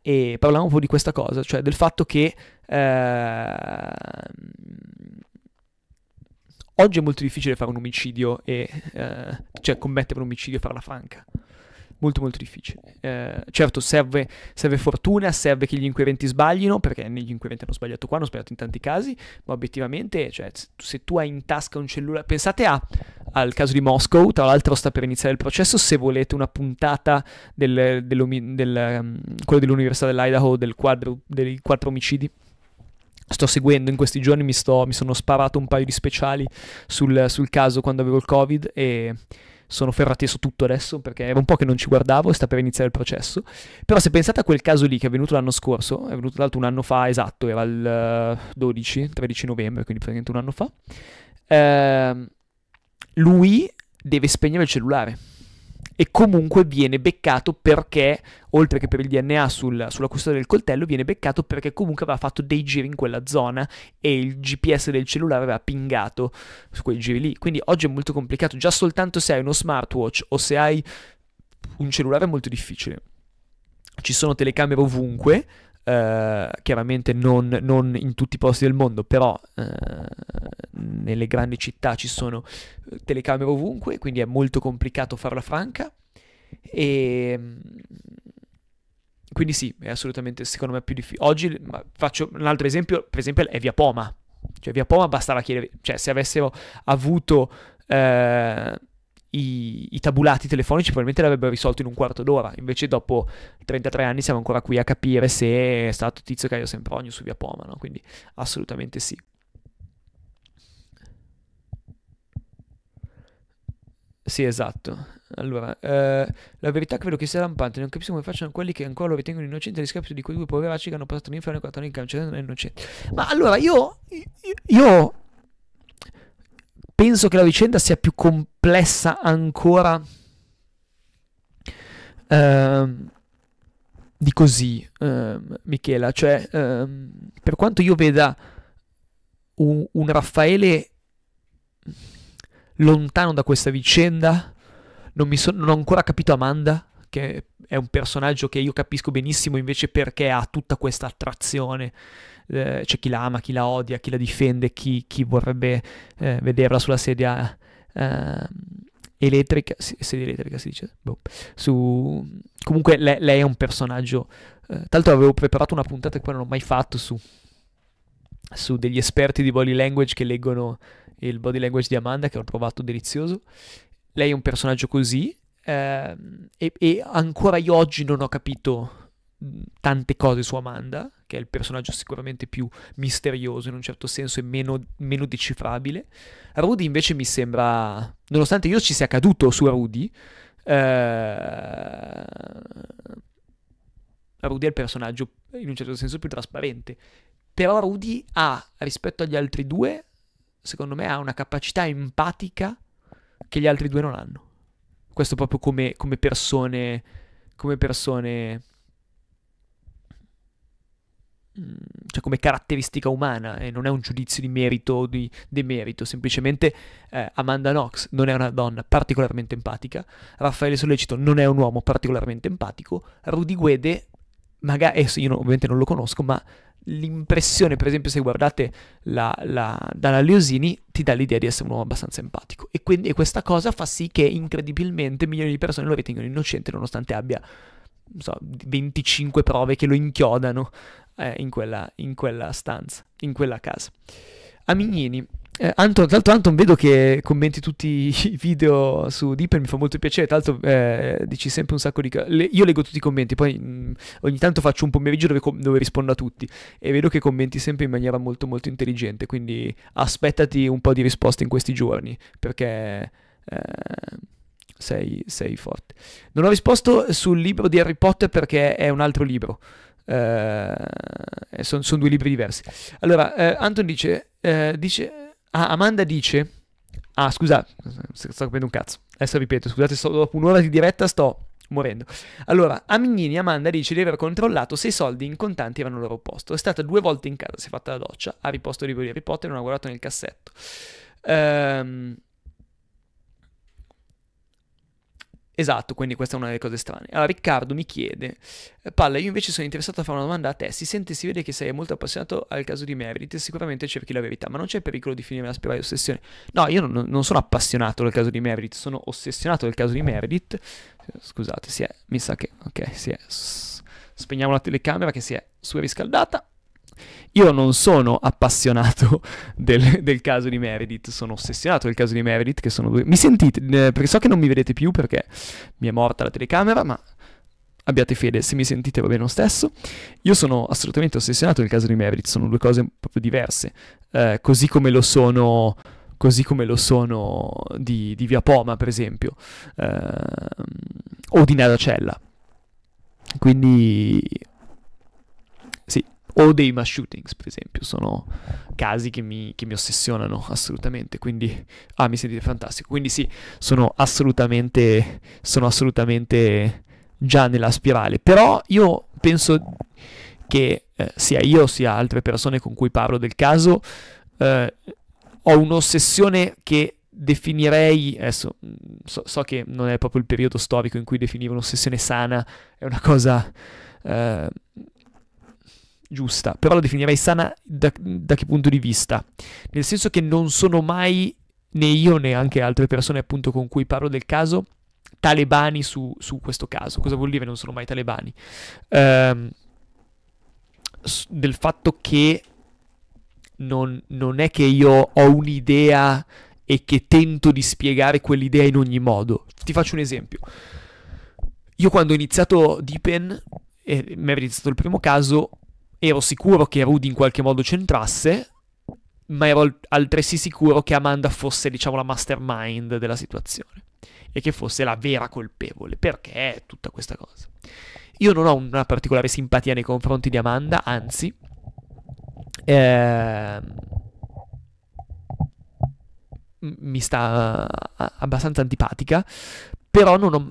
e parlavamo un po' di questa cosa, cioè del fatto che eh, oggi è molto difficile fare un omicidio e eh, cioè commettere un omicidio e farla franca molto molto difficile. Eh, certo serve, serve, fortuna, serve che gli inquirenti sbaglino, perché negli inquirenti hanno sbagliato qua, hanno sbagliato in tanti casi, ma obiettivamente, cioè, se tu hai in tasca un cellulare... Pensate a, al caso di Moscow, tra l'altro sta per iniziare il processo, se volete una puntata del, del, del, mm, quello dell'Università dell'Idaho del quadro, dei quattro omicidi sto seguendo in questi giorni, mi, sto, mi, sono sparato un paio di speciali sul, sul caso quando avevo il Covid e sono ferrati su tutto adesso perché era un po' che non ci guardavo e sta per iniziare il processo. Però se pensate a quel caso lì che è venuto l'anno scorso, è venuto l'altro un anno fa esatto, era il 12, eh, 13 novembre, quindi praticamente un anno fa, eh, lui deve spegnere il cellulare e comunque viene beccato perché, oltre che per il DNA sul, sulla custodia del coltello, viene beccato perché comunque aveva fatto dei giri in quella zona e il GPS del cellulare aveva pingato su quei giri lì. Quindi oggi è molto complicato, già soltanto se hai uno smartwatch o se hai un cellulare è molto difficile. Ci sono telecamere ovunque eh, chiaramente non, non, in tutti i posti del mondo, però eh, nelle grandi città ci sono eh, telecamere ovunque, quindi è molto complicato farla franca. E ehm, quindi sì, è assolutamente secondo me più difficile. Oggi faccio un altro esempio, per esempio è Via Poma. Cioè Via Poma bastava chiedere, cioè se avessero avuto eh, i, i, tabulati telefonici probabilmente l'avrebbero risolto in un quarto d'ora. Invece, dopo 33 anni, siamo ancora qui a capire se è stato Tizio Caio Sempronio su Via Poma. No? Quindi, assolutamente sì. Sì, esatto. Allora, eh, la verità credo che sia lampante. Non capisco come facciano quelli che ancora lo ritengono innocente a discapito di quei due poveracci che hanno passato l'inferno e 4 anni in carcere non innocenti. Ma allora, io, io penso che la vicenda sia più complessa ancora ehm, di così, ehm, Michela. Cioè, ehm, per quanto io veda un, un, Raffaele lontano da questa vicenda, non, so, non ho ancora capito Amanda che è un personaggio che io capisco benissimo invece perché ha tutta questa attrazione. Eh, c'è chi la ama, chi la odia, chi la difende, chi, chi vorrebbe eh, vederla sulla sedia eh, elettrica, sedia elettrica si dice, boh. Su... comunque lei, lei, è un personaggio, eh, tra l'altro avevo preparato una puntata che poi non ho mai fatto su, su degli esperti di body language che leggono il body language di Amanda che ho trovato delizioso. Lei è un personaggio così eh, e, e ancora io oggi non ho capito mm, tante cose su Amanda, che è il personaggio sicuramente più misterioso in un certo senso e meno, meno, decifrabile. Rudy invece mi sembra, nonostante io ci sia caduto su Rudy, eh, Rudy è il personaggio in un certo senso più trasparente, però Rudy ha, rispetto agli altri due, secondo me ha una capacità empatica che gli altri due non hanno. Questo proprio come, come persone. Come persone. Mm, cioè, come caratteristica umana, e eh, non è un giudizio di merito o di demerito. Semplicemente eh, Amanda Knox non è una donna particolarmente empatica. Raffaele Sollecito non è un uomo particolarmente empatico. Rudy Guede magari, adesso eh, io ovviamente non lo conosco, ma l'impressione, per esempio, se guardate la, la, Dalla Leosini, ti dà l'idea di essere un uomo abbastanza empatico. E, quindi, e questa cosa fa sì che incredibilmente milioni di persone lo ritengono innocente, nonostante abbia non so, 25 prove che lo inchiodano eh, in, quella, in quella stanza, in quella casa. Amignini eh, Anton, tra l'altro Anton vedo che commenti tutti i video su Deeper, mi fa molto piacere, tra l'altro eh, dici sempre un sacco di... Le, io leggo tutti i commenti, poi mh, mm, ogni tanto faccio un pomeriggio dove, dove, rispondo a tutti e vedo che commenti sempre in maniera molto molto intelligente, quindi aspettati un po' di risposte in questi giorni perché... Eh, sei, sei forte. Non ho risposto sul libro di Harry Potter perché è un altro libro. Eh, sono son due libri diversi. Allora, eh, Anton dice, eh, dice Ah, Amanda dice... Ah, scusa, sto capendo un cazzo. Adesso ripeto, scusate, sto, dopo un'ora di diretta sto morendo. Allora, a Mignini Amanda dice di aver controllato se i soldi in contanti erano al loro posto. È stata due volte in casa, si è fatta la doccia, ha riposto il libro di Harry Potter e non ha guardato nel cassetto. Ehm... Esatto, quindi questa è una delle cose strane. Allora, Riccardo mi chiede: eh, Palla, io invece sono interessato a fare una domanda a te. Si sente e si vede che sei molto appassionato al caso di Meredith. Sicuramente cerchi la verità, ma non c'è pericolo di finire la spirale di ossessione. No, io non, non, sono appassionato del caso di Meredith, sono ossessionato del caso di Meredith. Scusate, si è. Mi sa che. Ok, si è. Spegniamo la telecamera che si è surriscaldata. Io non sono appassionato [laughs] del, del, caso di Meredith, sono ossessionato del caso di Meredith, che sono due... Mi sentite? Eh, perché so che non mi vedete più perché mi è morta la telecamera, ma abbiate fede, se mi sentite va bene lo stesso. Io sono assolutamente ossessionato del caso di Meredith, sono due cose proprio diverse, eh, così come lo sono, Così come lo sono di, di, Via Poma, per esempio, eh, o di Nadacella. Quindi o dei mass shootings, per esempio, sono casi che mi, che mi ossessionano assolutamente, quindi ah, mi sentite fantastico. Quindi sì, sono assolutamente, sono assolutamente già nella spirale, però io penso che eh, sia io sia altre persone con cui parlo del caso, eh, ho un'ossessione che definirei, adesso mm, so, so, che non è proprio il periodo storico in cui definivo un'ossessione sana, è una cosa... Eh, giusta, però la definirei sana da, da che punto di vista? Nel senso che non sono mai né io né anche altre persone appunto con cui parlo del caso talebani su, su questo caso. Cosa vuol dire non sono mai talebani? Ehm, del fatto che non, non è che io ho un'idea e che tento di spiegare quell'idea in ogni modo. Ti faccio un esempio. Io quando ho iniziato Deepen, e eh, mi avevo iniziato il primo caso, ero sicuro che Rudy in qualche modo c'entrasse, ma ero altresì sicuro che Amanda fosse, diciamo, la mastermind della situazione e che fosse la vera colpevole. Perché tutta questa cosa? Io non ho una particolare simpatia nei confronti di Amanda, anzi... Ehm, mi sta abbastanza antipatica, però ho,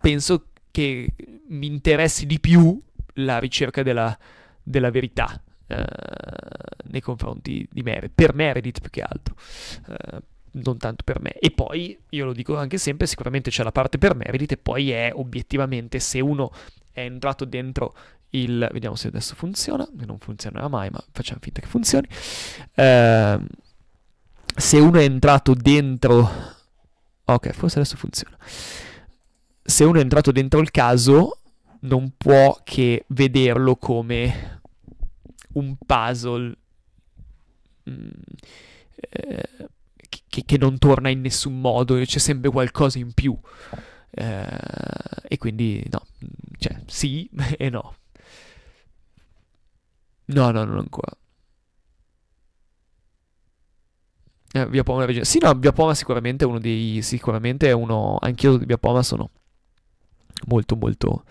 penso che mi interessi di più la ricerca della, della verità eh, nei confronti di Meredith, per Meredith più che altro. Eh, non tanto per me. E poi, io lo dico anche sempre, sicuramente c'è la parte per Meredith e poi è obiettivamente se uno è entrato dentro il... Vediamo se adesso funziona, non funzionerà mai, ma facciamo finta che funzioni. Eh, se uno è entrato dentro... Ok, forse adesso funziona. Se uno è entrato dentro il caso, non può che vederlo come un puzzle mh, mm, eh, che, che, non torna in nessun modo, c'è sempre qualcosa in più. Eh, e quindi no, cioè sì [laughs] e no. No, no, non ancora. Eh, Biopoma Sì, no, Biopoma sicuramente è uno dei... Sicuramente è uno... Anch'io di Via Poma sono molto molto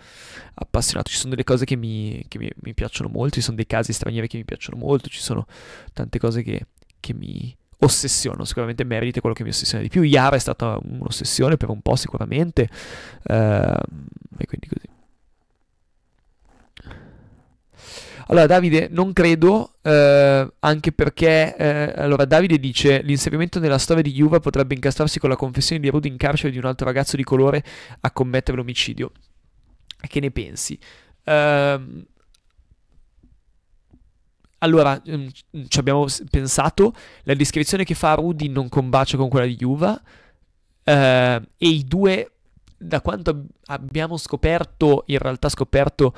appassionato. Ci sono delle cose che, mi, che mi, mi, piacciono molto, ci sono dei casi stranieri che mi piacciono molto, ci sono tante cose che, che mi ossessionano. Sicuramente Meredith è quello che mi ossessiona di più. Yara è stata un'ossessione per un po' sicuramente. Uh, e quindi così. Allora Davide, non credo, eh, anche perché, eh, allora Davide dice, l'inserimento nella storia di Juva potrebbe incastrarsi con la confessione di Rudy in carcere di un altro ragazzo di colore a commettere l'omicidio. Che ne pensi? Ehm... Allora, mm, ci abbiamo pensato, la descrizione che fa Rudy non combacia con quella di Juva eh, e i due, da quanto abbiamo scoperto, in realtà scoperto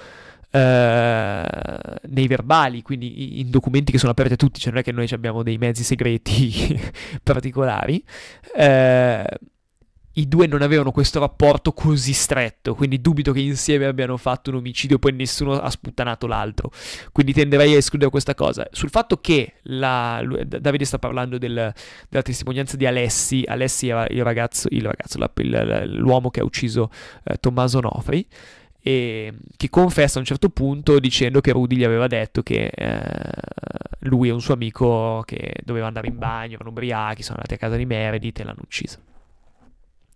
eh, nei verbali, quindi in documenti che sono aperti a tutti, cioè non è che noi abbiamo dei mezzi segreti [laughs] particolari. Eh, I due non avevano questo rapporto così stretto, quindi dubito che insieme abbiano fatto un omicidio e poi nessuno ha sputtanato l'altro. Quindi tenderei a escludere questa cosa. Sul fatto che la, Davide sta parlando del, della testimonianza di Alessi, Alessi era il ragazzo, il ragazzo l'uomo che ha ucciso eh, Tommaso Nofri e che confessa a un certo punto dicendo che Rudy gli aveva detto che eh, lui e un suo amico che doveva andare in bagno, erano ubriachi, sono andati a casa di Meredith e l'hanno uccisa.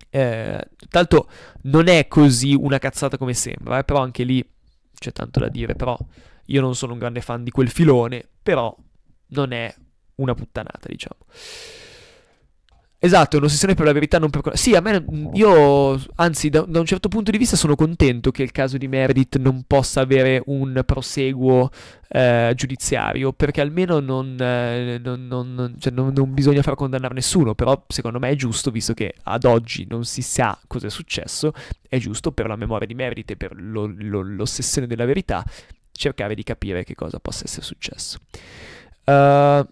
Eh, tanto non è così una cazzata come sembra, eh, però anche lì c'è tanto da dire, però io non sono un grande fan di quel filone, però non è una puttanata, diciamo. Esatto, un'ossessione per la verità, non per... Sì, a me, io, anzi, da, da, un certo punto di vista sono contento che il caso di Meredith non possa avere un proseguo eh, giudiziario, perché almeno non, eh, non, non, cioè non, bisogna far condannare nessuno, però secondo me è giusto, visto che ad oggi non si sa cosa è successo, è giusto per la memoria di Meredith e per lo, lo, l'ossessione della verità cercare di capire che cosa possa essere successo. Uh,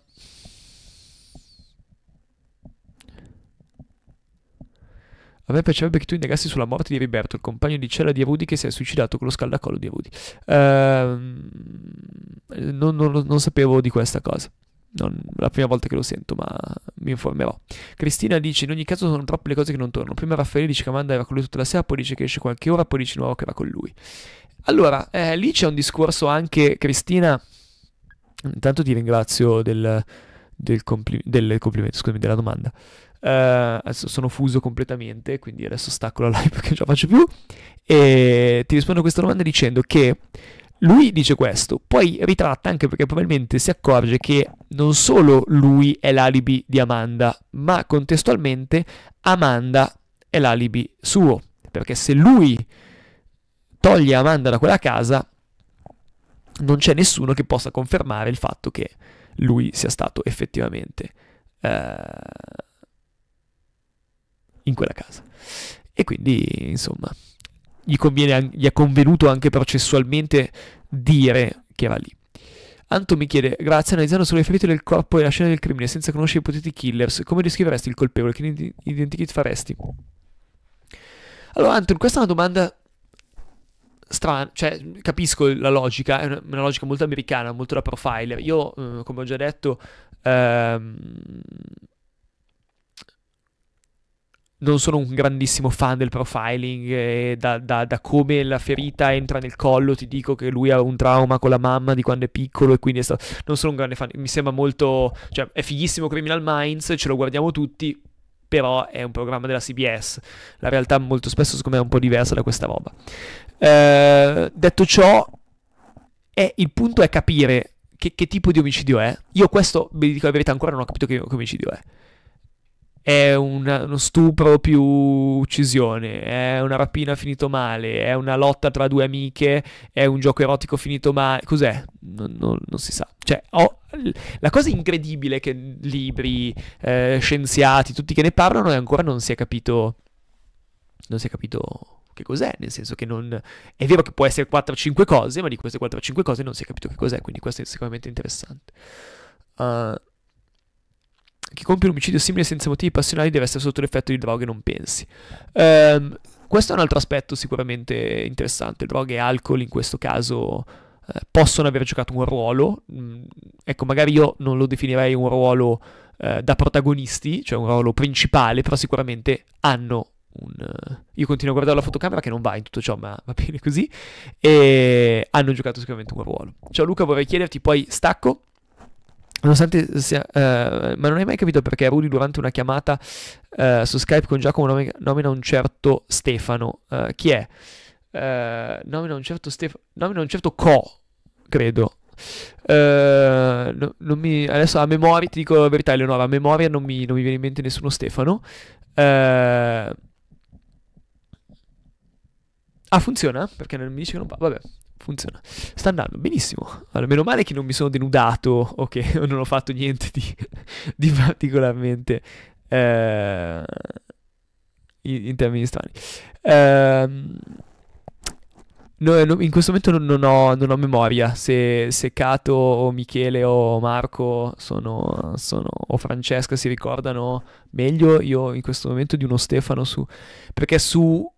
A me piacerebbe che tu indagassi sulla morte di Riberto, il compagno di cella di Avudi che si è suicidato con lo scaldacollo di Avudi. Uh, non, non, non sapevo di questa cosa. Non, la prima volta che lo sento, ma mi informerò. Cristina dice: In ogni caso sono troppe le cose che non tornano. Prima Raffaele dice che Amanda era con lui tutta la sera, poi dice che esce qualche ora, poi dice nuovo che era con lui. Allora, eh, lì c'è un discorso anche, Cristina. Intanto ti ringrazio del, del, compli- del complimento, scusami, della domanda. Uh, adesso sono fuso completamente, quindi adesso stacco la live perché non ce la faccio più. E ti rispondo a questa domanda dicendo che lui dice questo, poi ritratta anche perché probabilmente si accorge che non solo lui è l'alibi di Amanda, ma contestualmente Amanda è l'alibi suo. Perché se lui toglie Amanda da quella casa, non c'è nessuno che possa confermare il fatto che lui sia stato effettivamente. Uh in quella casa. E quindi, insomma, gli, conviene, gli è convenuto anche processualmente dire che va lì. Anto mi chiede, grazie, analizzando solo i feriti del corpo e la scena del crimine senza conoscere i potenti killers, come descriveresti il colpevole? Che identikit faresti? Allora, Anton, questa è una domanda strana, cioè capisco la logica, è una, una logica molto americana, molto da profiler. Io, eh, come ho già detto, ehm, non sono un grandissimo fan del profiling e eh, da, da, da, come la ferita entra nel collo ti dico che lui ha un trauma con la mamma di quando è piccolo e quindi è stato... non sono un grande fan, mi sembra molto, cioè è fighissimo Criminal Minds, ce lo guardiamo tutti, però è un programma della CBS, la realtà molto spesso secondo me è un po' diversa da questa roba. Eh, detto ciò, è, il punto è capire che, che tipo di omicidio è, io questo, vi dico la verità, ancora non ho capito che, che omicidio è è una, uno stupro più uccisione, è una rapina finito male, è una lotta tra due amiche, è un gioco erotico finito male. Cos'è? Non, non, non si sa. Cioè, oh, la cosa incredibile che libri, eh, scienziati, tutti che ne parlano e ancora non si è capito. Non si è capito che cos'è, nel senso che non... È vero che può essere 4-5 cose, ma di queste 4-5 cose non si è capito che cos'è, quindi questo è sicuramente interessante. Uh, chi compie un omicidio simile senza motivi passionali deve essere sotto l'effetto di droghe, non pensi. Um, questo è un altro aspetto sicuramente interessante. Droghe e alcol in questo caso eh, possono aver giocato un ruolo. Mm, ecco, magari io non lo definirei un ruolo eh, da protagonisti, cioè un ruolo principale, però sicuramente hanno un... Eh, io continuo a guardare la fotocamera che non va in tutto ciò, ma va [laughs] bene così. E hanno giocato sicuramente un ruolo. Ciao Luca, vorrei chiederti, poi stacco. Nonostante sia, eh, ma non hai mai capito perché Rudy durante una chiamata eh, su Skype con Giacomo nomina, nomina un certo Stefano. Eh, chi è? Eh, nomina un certo Stefano. Nomina un certo Co, credo. Eh, no, mi, adesso a memoria ti dico la verità, Eleonora. A memoria non mi, non mi viene in mente nessuno Stefano. Eh, ah, funziona? Perché non mi dice che non va. Vabbè, funziona. Sta andando benissimo. Allora, meno male che non mi sono denudato o che [laughs] non ho fatto niente di, [laughs] di particolarmente eh, in, termini strani. Eh, no, in questo momento non ho, non ho memoria se, se, Cato o Michele o Marco sono, sono, o Francesca si ricordano meglio io in questo momento di uno Stefano su perché su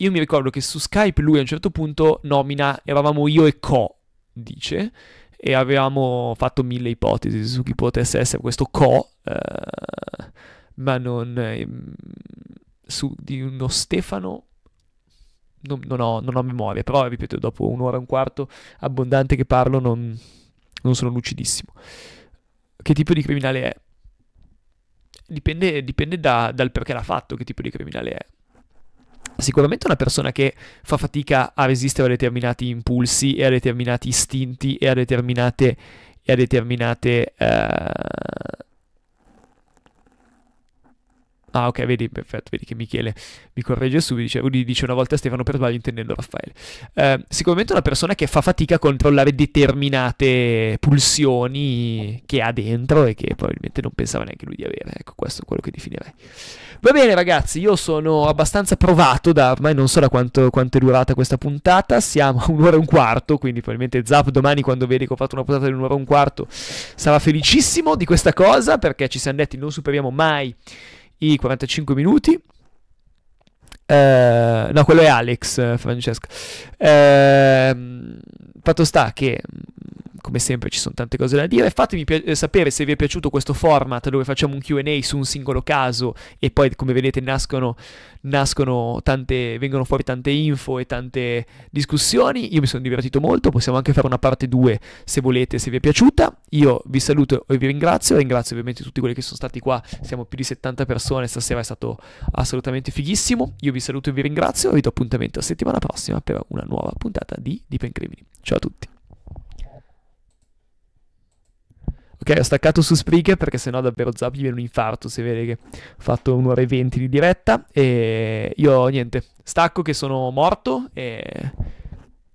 io mi ricordo che su Skype lui a un certo punto nomina, eravamo io e Co, dice, e avevamo fatto mille ipotesi su chi potesse essere questo Co, eh, ma non... Ehm, su di uno Stefano non, non, ho, non, ho, memoria, però ripeto, dopo un'ora e un quarto abbondante che parlo non, non sono lucidissimo. Che tipo di criminale è? Dipende, dipende da, dal perché l'ha fatto, che tipo di criminale è. Sicuramente una persona che fa fatica a resistere a determinati impulsi e a determinati istinti e a determinate, e a determinate eh, Ah, ok, vedi, perfetto, vedi che Michele mi corregge subito, dice, lui dice una volta Stefano per sbaglio intendendo Raffaele. Eh, sicuramente una persona che fa fatica a controllare determinate pulsioni che ha dentro e che probabilmente non pensava neanche lui di avere, ecco, questo è quello che definirei. Va bene ragazzi, io sono abbastanza provato da ormai non so da quanto, quanto è durata questa puntata, siamo a un'ora e un quarto, quindi probabilmente Zap domani quando vede che ho fatto una puntata di un'ora e un quarto sarà felicissimo di questa cosa perché ci siamo detti non superiamo mai i 45 minuti. Uh, no, quello è Alex, eh, Francesca. Uh, fatto sta che come sempre ci sono tante cose da dire. Fatemi pi- eh, sapere se vi è piaciuto questo format dove facciamo un QA su un singolo caso e poi, come vedete, nascono, nascono tante, vengono fuori tante info e tante discussioni. Io mi sono divertito molto, possiamo anche fare una parte 2 se volete, se vi è piaciuta. Io vi saluto e vi ringrazio. Ringrazio ovviamente tutti quelli che sono stati qua, siamo più di 70 persone, stasera è stato assolutamente fighissimo. Io vi saluto e vi ringrazio. Vi do appuntamento la settimana prossima per una nuova puntata di Deep Crimini. Ciao a tutti. Ok, ho staccato su Spreaker perché sennò davvero Zappi viene un infarto se vede che ho fatto un'ora e venti di diretta e io niente, stacco che sono morto e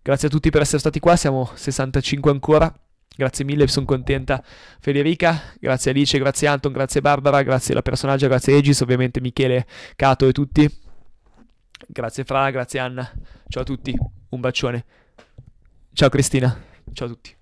grazie a tutti per essere stati qua, siamo 65 ancora. Grazie mille, sono contenta Federica, grazie Alice, grazie Anton, grazie Barbara, grazie la personaggio, grazie Egis, ovviamente Michele, Cato e tutti. Grazie Fra, grazie Anna. Ciao a tutti, un bacione. Ciao Cristina, ciao a tutti.